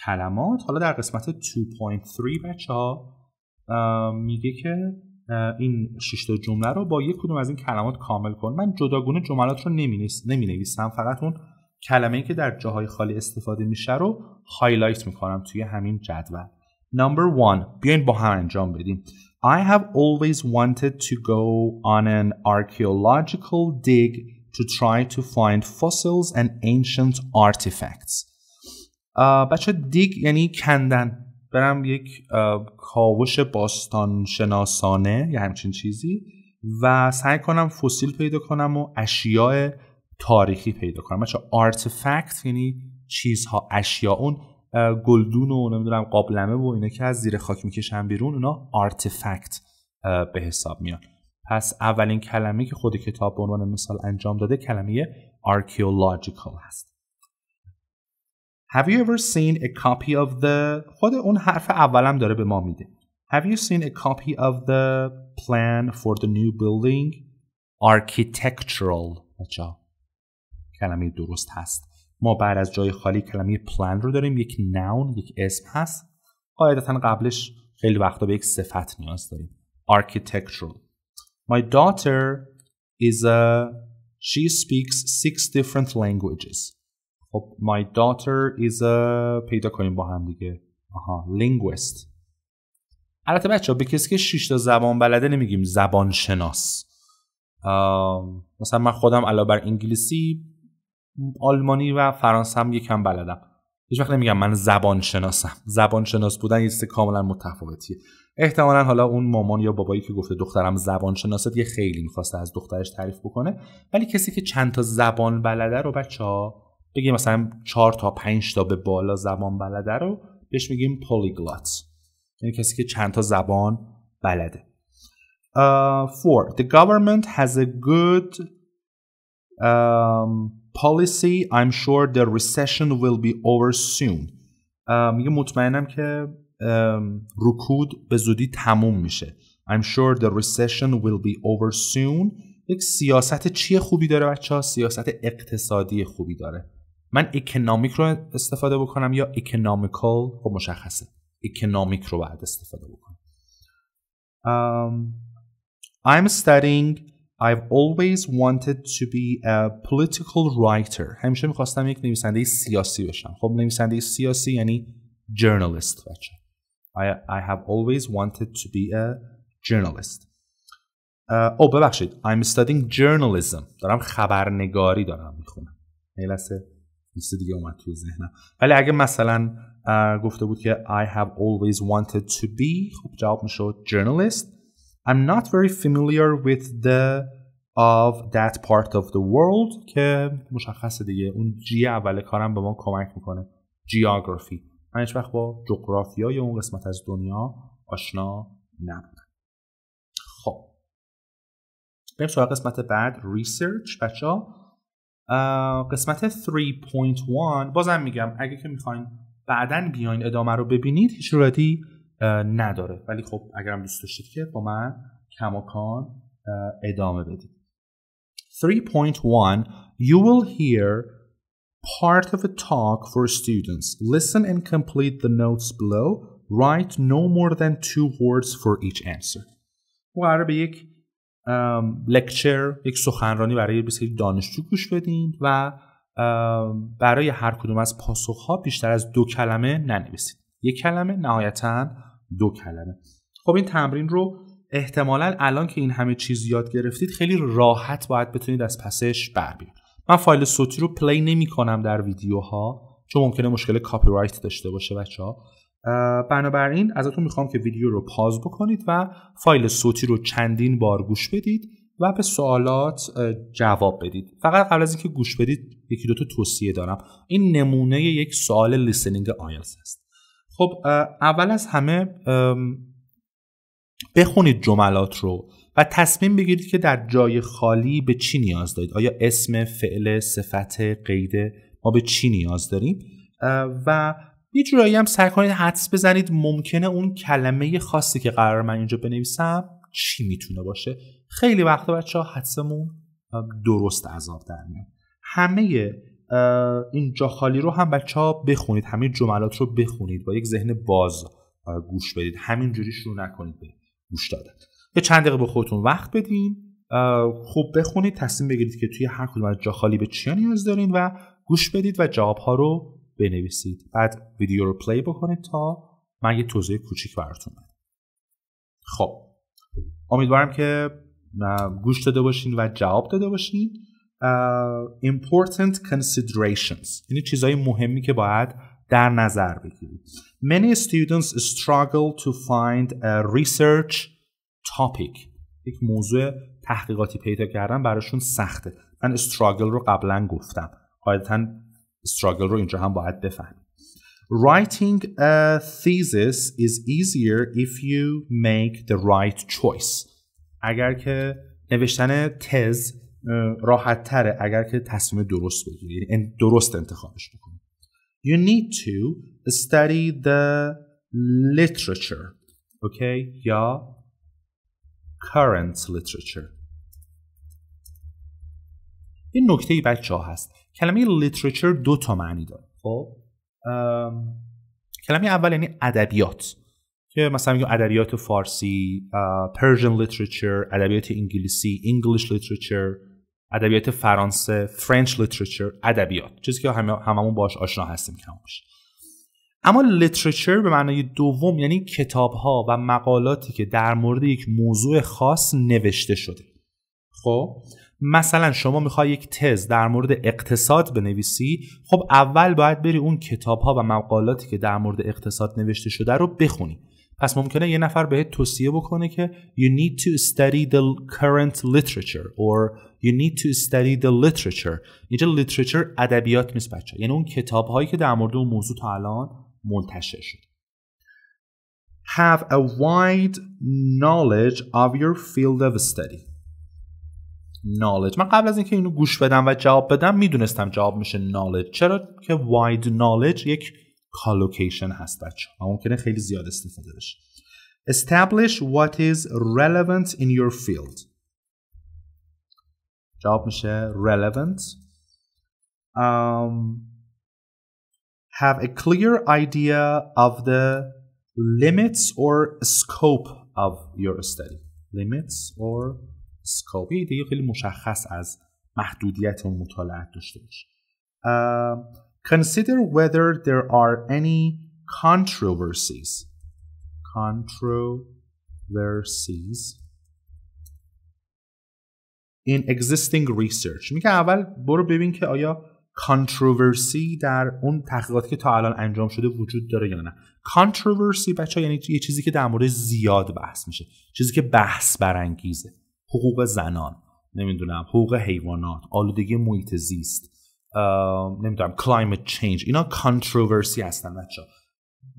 کلمات حالا در قسمت 2.3 بچه ها میگه که این شش جمله رو با یک کدوم از این کلمات کامل کن من جداگونه جملات رو نمی نویسم فقط اون کلمه ای که در جاهای خالی استفاده میشه رو هایلایت میکنم توی همین جدول Number one بیاین با هم انجام بدیم I have always wanted to go on an archaeological dig to try to find fossils and ancient artifacts uh, بچه دیگ یعنی کندن برم یک uh, کاوش باستان شناسانه یا همچین چیزی و سعی کنم فسیل پیدا کنم و اشیاء تاریخی پیدا کنم بچه artifact یعنی چیزها اشیاء اون گلدون و نمیدونم قابلمه و اینا که از زیر خاک میکشن بیرون اونا آرتفکت به حساب میان پس اولین کلمه که خود کتاب به عنوان مثال انجام داده کلمه archaeological هست Have you ever seen a copy of the خود اون حرف اولم داره به ما میده Have you seen a copy of the plan for the new building architectural کلمه درست هست ما بعد از جای خالی کلمه پلان رو داریم یک ناون یک اسم هست قاعدتا قبلش خیلی وقتا به یک صفت نیاز داریم architectural my daughter is a she speaks six different languages خب my daughter is a پیدا کنیم با هم دیگه آها linguist البته بچه ها به کسی که شیشتا تا زبان بلده نمیگیم زبان شناس مثلا من خودم علاوه بر انگلیسی آلمانی و فرانسه هم یکم بلدم هیچ وقت نمیگم من زبان شناسم زبان شناس بودن یه کاملا متفاوتیه احتمالا حالا اون مامان یا بابایی که گفته دخترم زبان شناسه یه خیلی میخواسته از دخترش تعریف بکنه ولی کسی که چند تا زبان بلده رو بچه ها بگیم مثلا چهار تا پنج تا به بالا زبان بلده رو بهش میگیم پولیگلات یعنی کسی که چند تا زبان بلده uh, four the government has a good policy I'm sure the recession will be over soon uh, میگه مطمئنم که رکود به زودی تموم میشه I'm sure the recession will be over soon یک سیاست چی خوبی داره بچه ها سیاست اقتصادی خوبی داره من اکنامیک رو استفاده بکنم یا اکنامیکال خب مشخصه اکنامیک رو بعد استفاده بکنم um, I'm studying I've always wanted to be a political writer همیشه میخواستم یک نویسنده سیاسی بشم خب نویسنده سیاسی یعنی journalist بچه I, I have always wanted to be a journalist او uh, oh, ببخشید I'm studying journalism دارم خبرنگاری دارم میخونم لحظه لیست دیگه اومد توی ذهنم ولی اگه مثلا uh, گفته بود که I have always wanted to be خب جواب میشد journalist I'm not very familiar with the of that part of the world که مشخصه دیگه اون جی اول کارم به ما کمک میکنه جیاگرافی من هیچ وقت با یا اون قسمت از دنیا آشنا نبودم خب بریم سراغ قسمت بعد ریسرچ بچه ها قسمت 3.1 بازم میگم اگه که میخواین بعدا بیاین ادامه رو ببینید هیچ رادی نداره ولی خب اگرم دوست داشتید که با من کماکان ادامه بدید 3.1 You will hear part of a talk for students. Listen and complete the notes below. Write no more than two words for each answer. قرار به یک لکچر یک سخنرانی برای بسیاری دانشجو گوش بدیم و برای هر کدوم از پاسخ ها بیشتر از دو کلمه ننویسید یک کلمه نهایتاً دو کلمه خب این تمرین رو احتمالا الان که این همه چیز یاد گرفتید خیلی راحت باید بتونید از پسش بر بیارید من فایل صوتی رو پلی نمی کنم در ویدیوها چون ممکنه مشکل کاپی رایت داشته باشه بچه بنابراین ازتون میخوام که ویدیو رو پاز بکنید و فایل صوتی رو چندین بار گوش بدید و به سوالات جواب بدید فقط قبل از اینکه گوش بدید یکی دو تا توصیه دارم این نمونه یک سوال لیسنینگ آیلتس است. خب اول از همه بخونید جملات رو و تصمیم بگیرید که در جای خالی به چی نیاز دارید آیا اسم فعل صفت قید ما به چی نیاز داریم و یه جورایی هم سعی کنید حدس بزنید ممکنه اون کلمه خاصی که قرار من اینجا بنویسم چی میتونه باشه خیلی وقتا بچه ها حدسمون درست عذاب در میاد همه این جا خالی رو هم بچه ها بخونید همین جملات رو بخونید با یک ذهن باز گوش بدید همین جوری شروع نکنید به گوش دادن یه چند دقیقه به خودتون وقت بدین خوب بخونید تصمیم بگیرید که توی هر کدوم از جا خالی به چیا نیاز دارین و گوش بدید و جواب ها رو بنویسید بعد ویدیو رو پلی بکنید تا من یه توضیح کوچیک براتون بدم خب امیدوارم که گوش داده باشین و جواب داده باشین important considerations یعنی چیزهای مهمی که باید در نظر بگیرید many students struggle to find a research topic یک موضوع تحقیقاتی پیدا کردن براشون سخته من struggle رو قبلا گفتم قاعدتا struggle رو اینجا هم باید بفهمیم writing a thesis is easier if you make the right choice اگر که نوشتن تز راحت تره اگر که تصمیم درست بگیری یعنی درست انتخابش بکنی you need to study the literature okay یا current literature این نکته ای بچه ها هست کلمه literature دو تا معنی داره خب کلمه اول یعنی ادبیات که مثلا میگم ادبیات فارسی Persian literature ادبیات انگلیسی English literature ادبیات فرانسه فرنچ لیتریچر ادبیات چیزی که همه هممون باش آشنا هستیم کمش اما لیتریچر به معنای دوم یعنی کتاب ها و مقالاتی که در مورد یک موضوع خاص نوشته شده خب مثلا شما میخوای یک تز در مورد اقتصاد بنویسی خب اول باید بری اون کتاب ها و مقالاتی که در مورد اقتصاد نوشته شده رو بخونی پس ممکنه یه نفر بهت توصیه بکنه که you need to study the current literature or you need to study the literature اینجا literature ادبیات نیست بچه یعنی اون کتاب هایی که در مورد اون موضوع تا الان منتشر شده have a wide knowledge of your field of study knowledge من قبل از اینکه اینو گوش بدم و جواب بدم میدونستم جواب میشه knowledge چرا که wide knowledge یک کالوکیشن هست بچه و ممکنه خیلی زیاد استفاده بشه establish what is relevant in your field جواب میشه relevant um, have a clear idea of the limits or scope of your study limits or scope یه خیلی مشخص از محدودیت و مطالعه داشته باشه Consider whether there are any controversies. Controversies in existing research میگه اول برو ببین که آیا کانتروورسی در اون تحقیقاتی که تا الان انجام شده وجود داره یا نه کانتروورسی بچه ها یعنی یه چیزی که در مورد زیاد بحث میشه چیزی که بحث برانگیزه حقوق زنان نمیدونم حقوق حیوانات آلودگی محیط زیست نمیدونم کلایمت چینج اینا کانتروورسی هستن بچه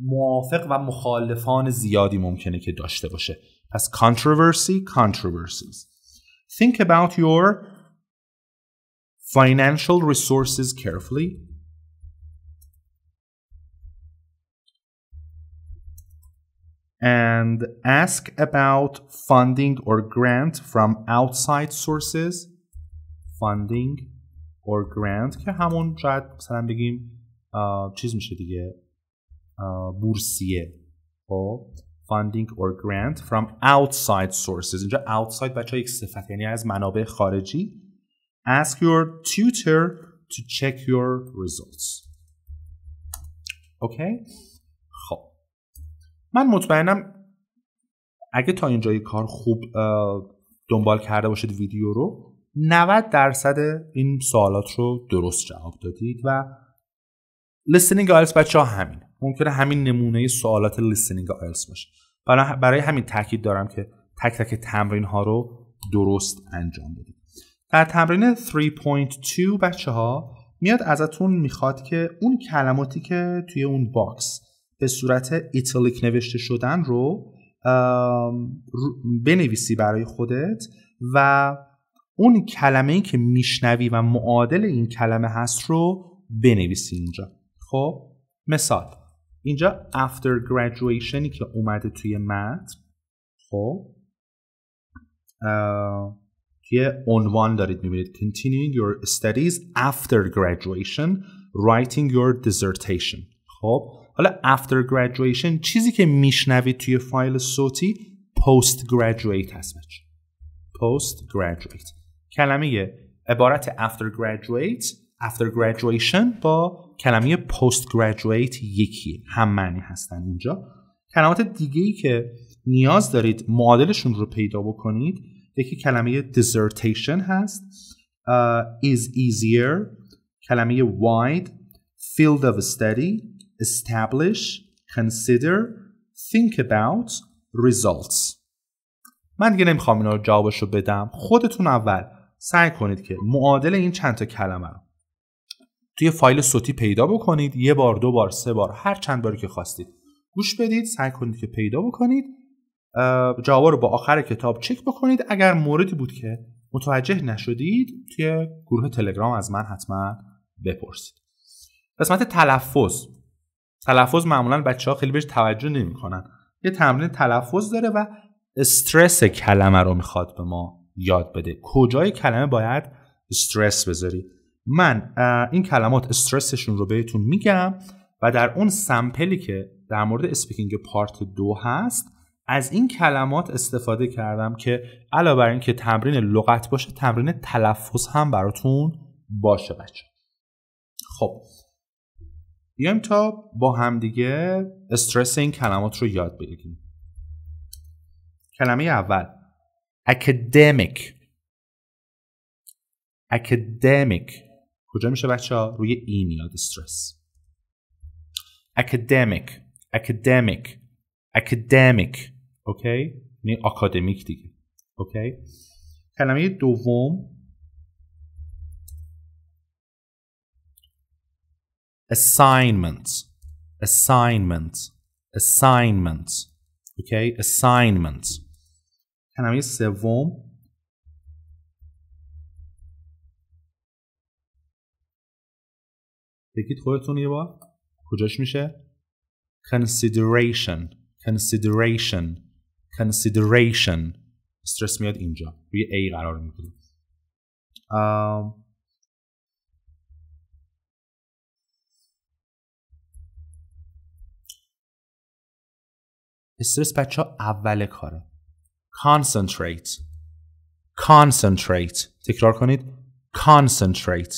موافق و مخالفان زیادی ممکنه که داشته باشه پس controversy controversies think about your financial resources carefully and ask about funding or grant from outside sources funding or grant که همون شاید مثلا بگیم چیز میشه دیگه بورسیه خب funding or grant from outside sources اینجا outside بچه یک صفت یعنی از منابع خارجی ask your tutor to check your results اوکی خب من مطمئنم اگه تا اینجای کار خوب دنبال کرده باشید ویدیو رو 90 درصد این سوالات رو درست جواب دادید و لیسنینگ آیلتس بچه ها همین ممکنه همین نمونه سوالات لیسنینگ آیلتس باشه برای همین تاکید دارم که تک تک تمرین ها رو درست انجام بدید در تمرین 3.2 بچه ها میاد ازتون میخواد که اون کلماتی که توی اون باکس به صورت ایتالیک نوشته شدن رو بنویسی برای خودت و اون کلمه ای که میشنوی و معادل این کلمه هست رو بنویسی اینجا خب مثال اینجا after graduationی که اومده توی متن خب که عنوان دارید میبینید continuing your studies after graduation writing your dissertation خب حالا after graduation چیزی که میشنوید توی فایل صوتی post graduate هست بچه post graduate کلمه عبارت after graduate after graduation با کلمه post graduate یکی هم معنی هستن اینجا کلمات دیگه ای که نیاز دارید معادلشون رو پیدا بکنید یکی کلمه dissertation هست is easier کلمه wide field of study establish consider think about results من دیگه نمیخوام اینا رو جوابش بدم خودتون اول سعی کنید که معادل این چند تا کلمه رو توی فایل صوتی پیدا بکنید یه بار دو بار سه بار هر چند باری که خواستید گوش بدید سعی کنید که پیدا بکنید جواب رو با آخر کتاب چک بکنید اگر موردی بود که متوجه نشدید توی گروه تلگرام از من حتما بپرسید قسمت تلفظ تلفظ معمولا بچه ها خیلی بهش توجه نمیکنن یه تمرین تلفظ داره و استرس کلمه رو میخواد به ما یاد بده کجای کلمه باید استرس بذاری من این کلمات استرسشون رو بهتون میگم و در اون سمپلی که در مورد اسپیکینگ پارت دو هست از این کلمات استفاده کردم که علاوه بر اینکه تمرین لغت باشه تمرین تلفظ هم براتون باشه بچه خب بیایم تا با همدیگه استرس این کلمات رو یاد بگیریم کلمه اول academic academic کجا میشه بچه ها؟ روی ای میاد استرس academic academic academic اوکی؟ یعنی اکادمیک دیگه اوکی؟ کلمه دوم assignment assignment assignment اوکی؟ assignment کلمه سوم بگید خودتون یه بار کجاش میشه consideration consideration consideration استرس میاد اینجا روی A قرار میگیره استرس بچه ها اول کاره concentrate concentrate تکرار کنید concentrate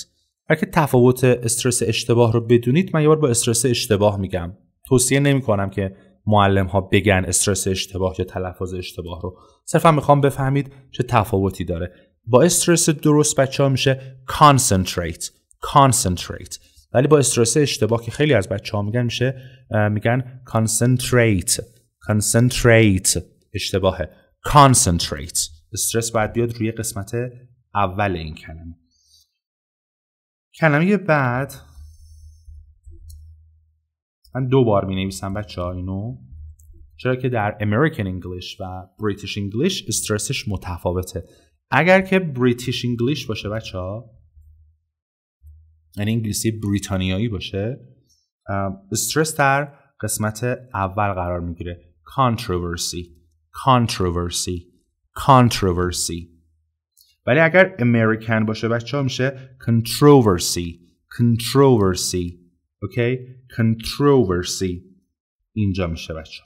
اگه تفاوت استرس اشتباه رو بدونید من یه بار با استرس اشتباه میگم توصیه نمی کنم که معلم ها بگن استرس اشتباه یا تلفظ اشتباه رو صرفا میخوام بفهمید چه تفاوتی داره با استرس درست بچه ها میشه concentrate concentrate ولی با استرس اشتباه که خیلی از بچه ها میگن میشه میگن concentrate concentrate اشتباهه concentrate استرس باید بیاد روی قسمت اول این کلمه کلمه بعد من دو بار می نویسم بچه اینو چرا که در امریکن انگلیش و بریتیش انگلیش استرسش متفاوته اگر که بریتیش انگلیش باشه بچه ها یعنی انگلیسی بریتانیایی باشه استرس در قسمت اول قرار میگیره کانتروورسی controversy controversy ولی اگر American باشه بچه ها میشه controversy controversy اوکی controversy اینجا میشه بچه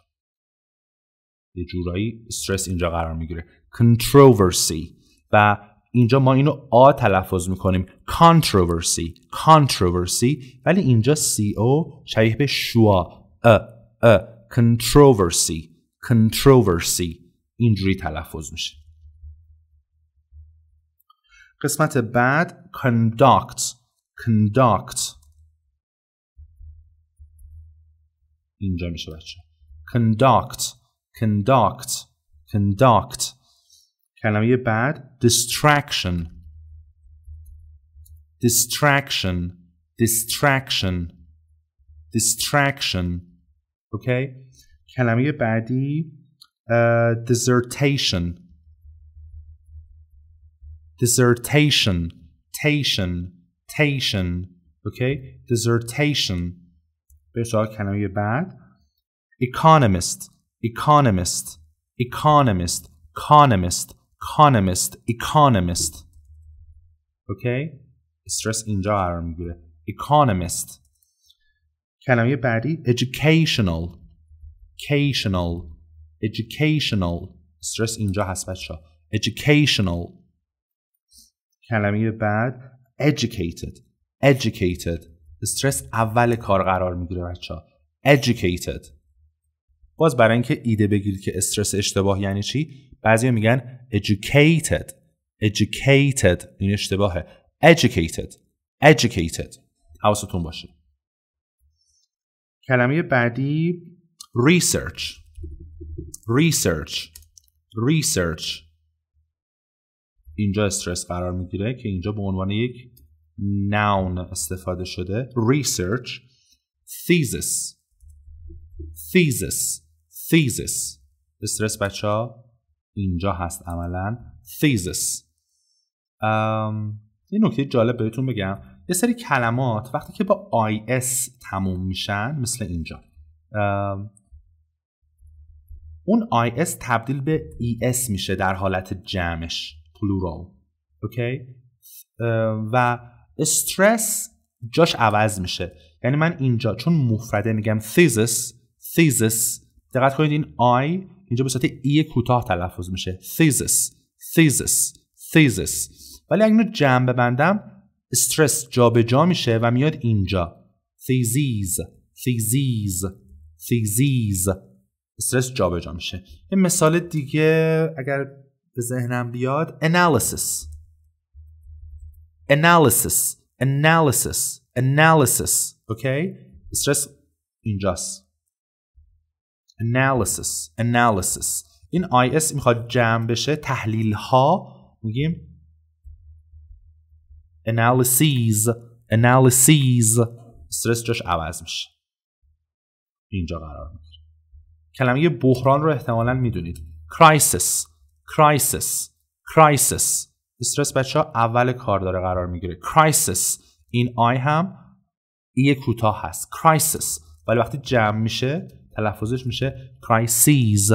یه جورایی استرس اینجا قرار میگیره controversy و اینجا ما اینو آ تلفظ میکنیم controversy controversy ولی اینجا سی او شبیه به شوا ا ا controversy controversy اینجوری تلفظ میشه قسمت بعد conduct conduct اینجا میشه بچه conduct conduct conduct کلمه بعد distraction distraction distraction distraction اوکی okay? کلمه بعدی دزرتیشن دزرتیشن تیشن تیشن اوکی دزرتیشن به کلمه بعد اکانومیست اکانومیست اکانومیست کانومیست کانومیست اکانومیست اوکی استرس اینجا قرار میگیره اکانومیست کلمه بعدی educational educational educational استرس اینجا هست بچه educational کلمه بعد educated educated استرس اول کار قرار میگیره بچه educated باز برای اینکه ایده بگیرید که استرس اشتباه یعنی چی بعضی میگن educated educated این اشتباهه educated educated حواستون باشه کلمه بعدی research research research اینجا استرس قرار میگیره که اینجا به عنوان یک نون استفاده شده research thesis thesis thesis استرس بچه ها اینجا هست عملا thesis ام، یه نکته جالب بهتون بگم یه سری کلمات وقتی که با is تموم میشن مثل اینجا اون آی اس تبدیل به ای اس میشه در حالت جمعش پلورال اوکی و استرس جاش عوض میشه یعنی من اینجا چون مفرده میگم thesis thesis دقت کنید این آی اینجا به صورت ای کوتاه تلفظ میشه thesis thesis thesis ولی اگه اینو جمع ببندم استرس جابجا جا میشه و میاد اینجا thesis thesis thesis استرس جابجا میشه یه مثال دیگه اگر به ذهنم بیاد analysis analysis analysis analysis اوکی استرس اینجاست analysis analysis این IS میخواد جمع بشه تحلیل ها میگیم analyses analyses استرس جاش عوض میشه اینجا قرار میگیره کلمه بحران رو احتمالا میدونید کرایسیس کرایسیس کرایسیس استرس بچه اول کار داره قرار میگیره کرایسیس این آی هم ای کوتاه هست کرایسیس ولی وقتی جمع میشه تلفظش میشه کرایسیز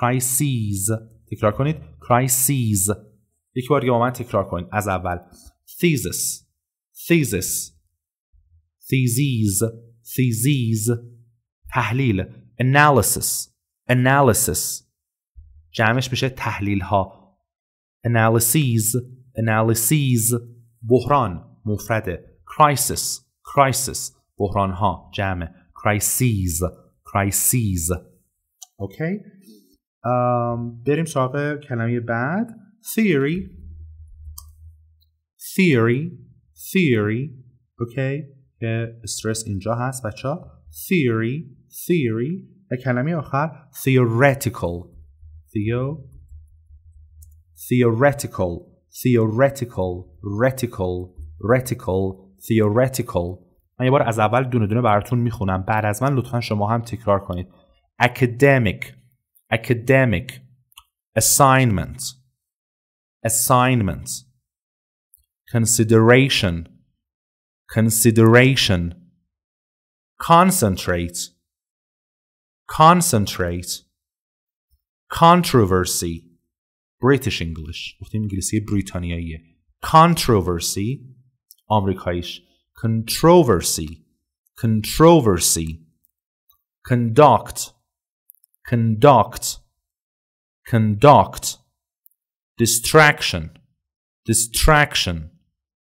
کرایسیز تکرار کنید کرایسیز یک بار دیگه با من تکرار کنید از اول thesis thesis thesis thesis تحلیل analysis analysis جمعش میشه تحلیل ها analyses analyses بحران مفرد crisis crisis بحران ها جمع crises crises اوکی بریم سراغ کلمه بعد theory theory theory اوکی که استرس اینجا هست بچه theory theory و کلمه آخر theoretical theo theoretical theoretical reticle retical theoretical من یه بار از اول دونه دونه براتون میخونم بعد از من لطفا شما هم تکرار کنید academic academic assignment assignment consideration consideration concentrate concentrate controversy British English گفتیم انگلیسی بریتانیاییه controversy آمریکاییش controversy controversy conduct conduct conduct distraction distraction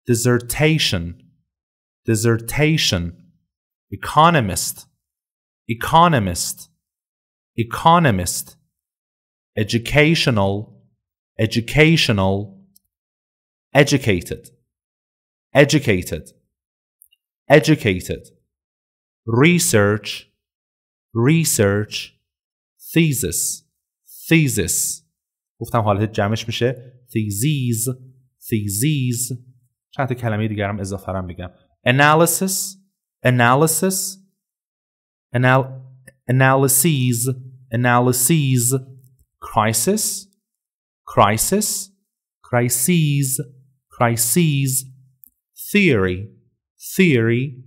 dissertation dissertation economist economist, economist, educational, educational, educated, educated, educated, research, research, thesis, thesis. گفتم حالت جمعش میشه thesis, thesis. چند تا کلمه دیگرم اضافه بگم. analysis, analysis, anal- analyses, analyses, crisis, crisis, crises, crises, theory, theory,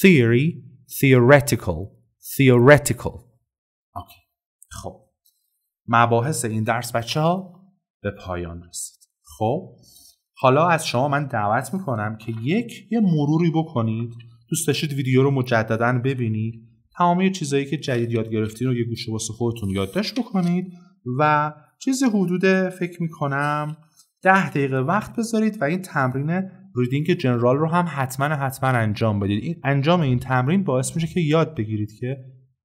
theory, theoretical, theoretical. Okay. خب مباحث این درس بچه ها به پایان رسید خب حالا از شما من دعوت میکنم که یک یه مروری بکنید دوست داشتید ویدیو رو مجددا ببینید تمامی چیزایی که جدید یاد گرفتین رو یه گوشه واسه خودتون یادداشت بکنید و چیز حدود فکر میکنم ده دقیقه وقت بذارید و این تمرین ریدینگ جنرال رو هم حتما حتما انجام بدید این انجام این تمرین باعث میشه که یاد بگیرید که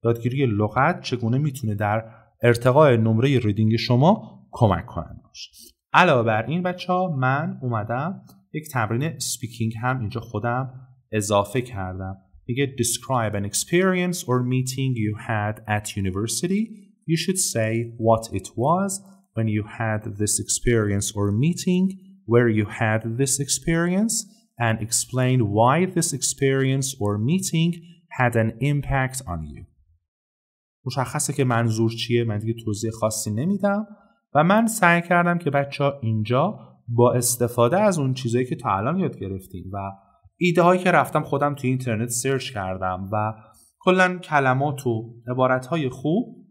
یادگیری لغت چگونه میتونه در ارتقاء نمره ریدینگ شما کمک کنند باشه علاوه بر این بچه ها من اومدم یک تمرین سپیکینگ هم اینجا خودم اضافه کردم You get describe an experience or meeting you had at university. You should say what it was when you had this experience or meeting, where you had this experience, and explain why this experience or meeting had an impact on you. مشخصه که منظور چیه من دیگه توضیح خاصی نمیدم و من سعی کردم که بچه ها اینجا با استفاده از اون چیزهایی که تا الان یاد گرفتیم و ایده هایی که رفتم خودم توی اینترنت سرچ کردم و کلا کلمات و عبارت های خوب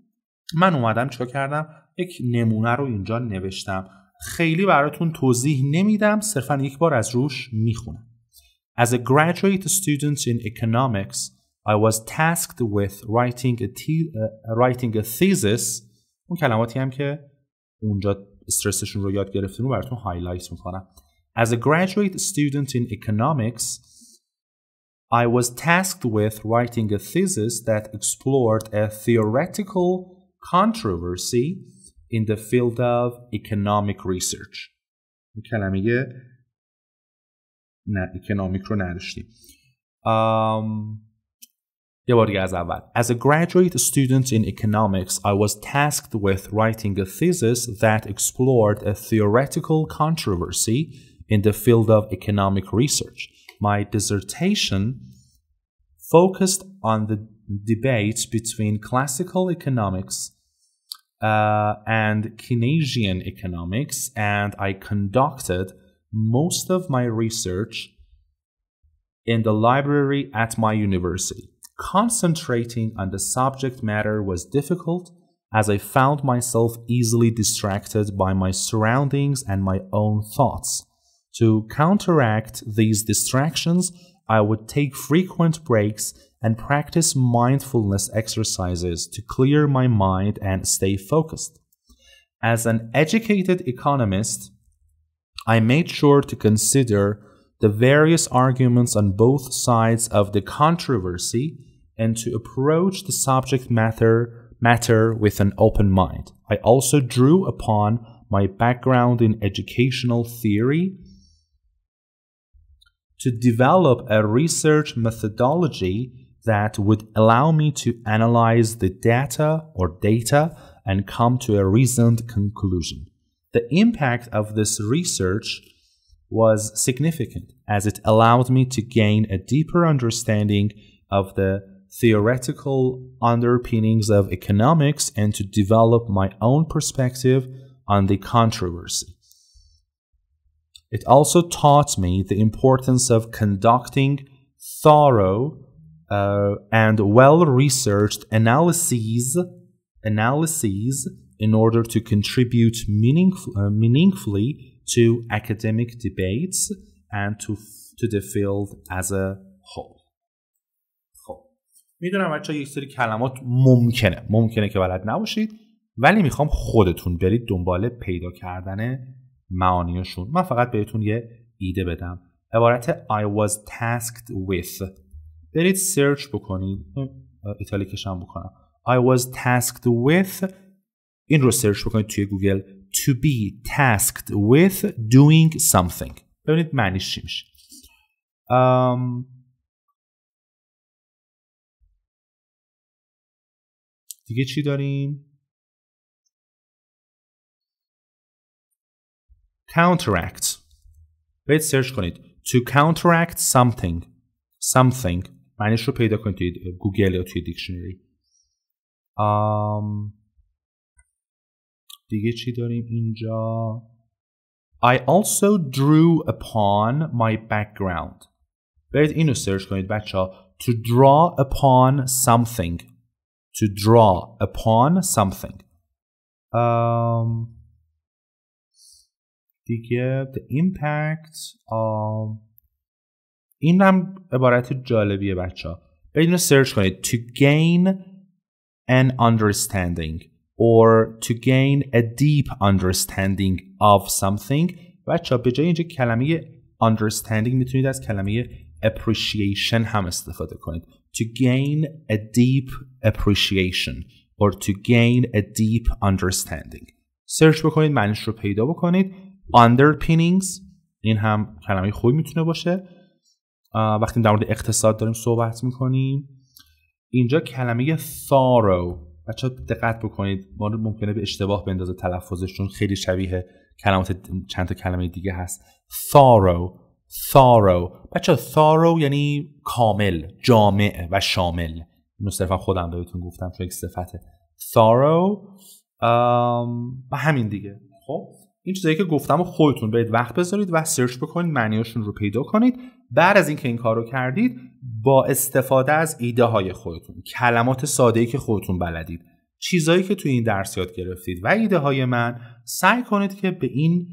من اومدم چه کردم یک نمونه رو اینجا نوشتم خیلی براتون توضیح نمیدم صرفا یک بار از روش میخونم As a graduate student in economics I was tasked with writing a, uh, writing a thesis اون کلماتی هم که اونجا استرسشون رو یاد گرفتیم رو براتون هایلایت میکنم As a graduate student in economics, I was tasked with writing a thesis that explored a theoretical controversy in the field of economic research. کلمه نه economic رو نداشتیم. Um, یه بار دیگه از اول. As a graduate student in economics, I was tasked with writing a thesis that explored a theoretical controversy in the field of economic research. My dissertation focused on the debate between classical economics uh, and Keynesian economics, and I conducted most of my research in the library at my university. Concentrating on the subject matter was difficult as I found myself easily distracted by my surroundings and my own thoughts. To counteract these distractions, I would take frequent breaks and practice mindfulness exercises to clear my mind and stay focused. As an educated economist, I made sure to consider the various arguments on both sides of the controversy and to approach the subject matter matter with an open mind. I also drew upon my background in educational theory to develop a research methodology that would allow me to analyze the data or data and come to a reasoned conclusion. The impact of this research was significant as it allowed me to gain a deeper understanding of the theoretical underpinnings of economics and to develop my own perspective on the controversy. It also taught me the importance of conducting thorough uh, and well-researched analyses analyses in order to contribute meaningful, uh, meaningfully to academic debates and to, to the field as a whole. خب میدونم بچه یک سری کلمات ممکنه ممکنه که بلد نباشید ولی میخوام خودتون برید دنبال پیدا کردن معانیشون من فقط بهتون یه ایده بدم عبارت I was tasked with برید سرچ بکنید ایتالیکش هم بکنم I was tasked with این رو سرچ بکنید توی گوگل to be tasked with doing something ببینید معنیش چی میشه دیگه چی داریم counteract باید سرچ کنید to counteract something something معنیش رو پیدا کنید توی گوگل یا توی دیکشنری um, دیگه چی داریم اینجا I also drew upon my background برید اینو سرچ کنید بچه ها to draw upon something to draw upon something um, دیگه the impact of این هم عبارت جالبیه بچه ها برید سرچ کنید to gain an understanding or to gain a deep understanding of something بچه ها به جای اینجا کلمه understanding میتونید از کلمه appreciation هم استفاده کنید to gain a deep appreciation or to gain a deep understanding سرچ بکنید معنیش رو پیدا بکنید underpinnings این هم کلمه خوبی میتونه باشه وقتی در مورد اقتصاد داریم صحبت میکنیم اینجا کلمه thorough بچه دقت بکنید ما ممکنه به اشتباه بندازه تلفظشون خیلی شبیه کلمات چند تا کلمه دیگه هست thorough thorough بچه thorough یعنی کامل جامع و شامل اینو صرفا خودم بهتون گفتم چون یک صفته thorough و همین دیگه خب این چیزایی که گفتم و خودتون برید وقت بذارید و سرچ بکنید معنیشون رو پیدا کنید بعد از اینکه این کار رو کردید با استفاده از ایده های خودتون کلمات ساده ای که خودتون بلدید چیزایی که توی این درس یاد گرفتید و ایده های من سعی کنید که به این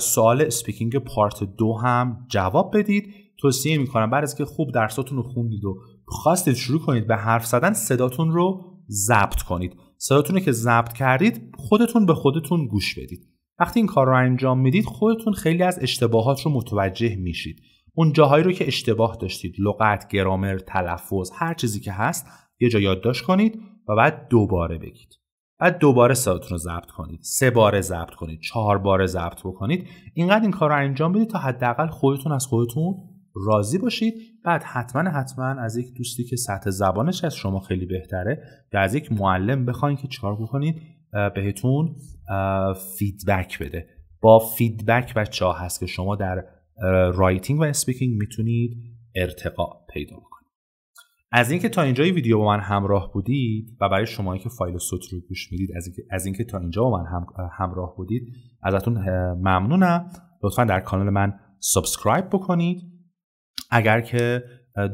سوال سپیکینگ پارت دو هم جواب بدید توصیه میکنم بعد از که خوب درساتون رو خوندید و خواستید شروع کنید به حرف زدن صداتون رو ضبط کنید صداتون رو که ضبط کردید خودتون به خودتون گوش بدید وقتی این کار رو انجام میدید خودتون خیلی از اشتباهات رو متوجه میشید اون جاهایی رو که اشتباه داشتید لغت گرامر تلفظ هر چیزی که هست یه جا یادداشت کنید و بعد دوباره بگید بعد دوباره صداتون رو ضبط کنید سه بار ضبط کنید چهار بار ضبط بکنید اینقدر این کار رو انجام بدید تا حداقل خودتون از خودتون راضی باشید بعد حتما حتما از یک دوستی که سطح زبانش از شما خیلی بهتره یا از یک معلم بخواین که چیکار بکنید بهتون فیدبک بده با فیدبک بچه ها هست که شما در رایتینگ و اسپیکینگ میتونید ارتقا پیدا کنید از اینکه تا این ویدیو با من همراه بودید و برای شما که فایل صوتی رو گوش میدید از اینکه از اینکه تا اینجا با من هم، همراه بودید ازتون ممنونم لطفا در کانال من سابسکرایب بکنید اگر که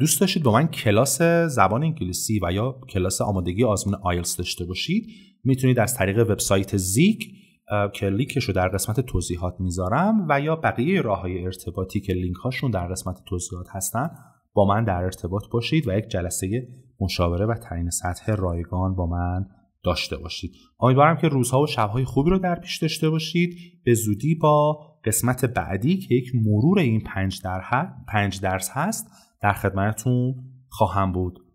دوست داشتید با من کلاس زبان انگلیسی و یا کلاس آمادگی آزمون آیلتس داشته باشید میتونید از طریق وبسایت زیک که لینکش رو در قسمت توضیحات میذارم و یا بقیه راه های ارتباطی که لینک هاشون در قسمت توضیحات هستن با من در ارتباط باشید و یک جلسه مشاوره و تعیین سطح رایگان با من داشته باشید امیدوارم که روزها و شبهای خوبی رو در پیش داشته باشید به زودی با قسمت بعدی که یک مرور این پنج, در پنج درس هست در خدمتتون خواهم بود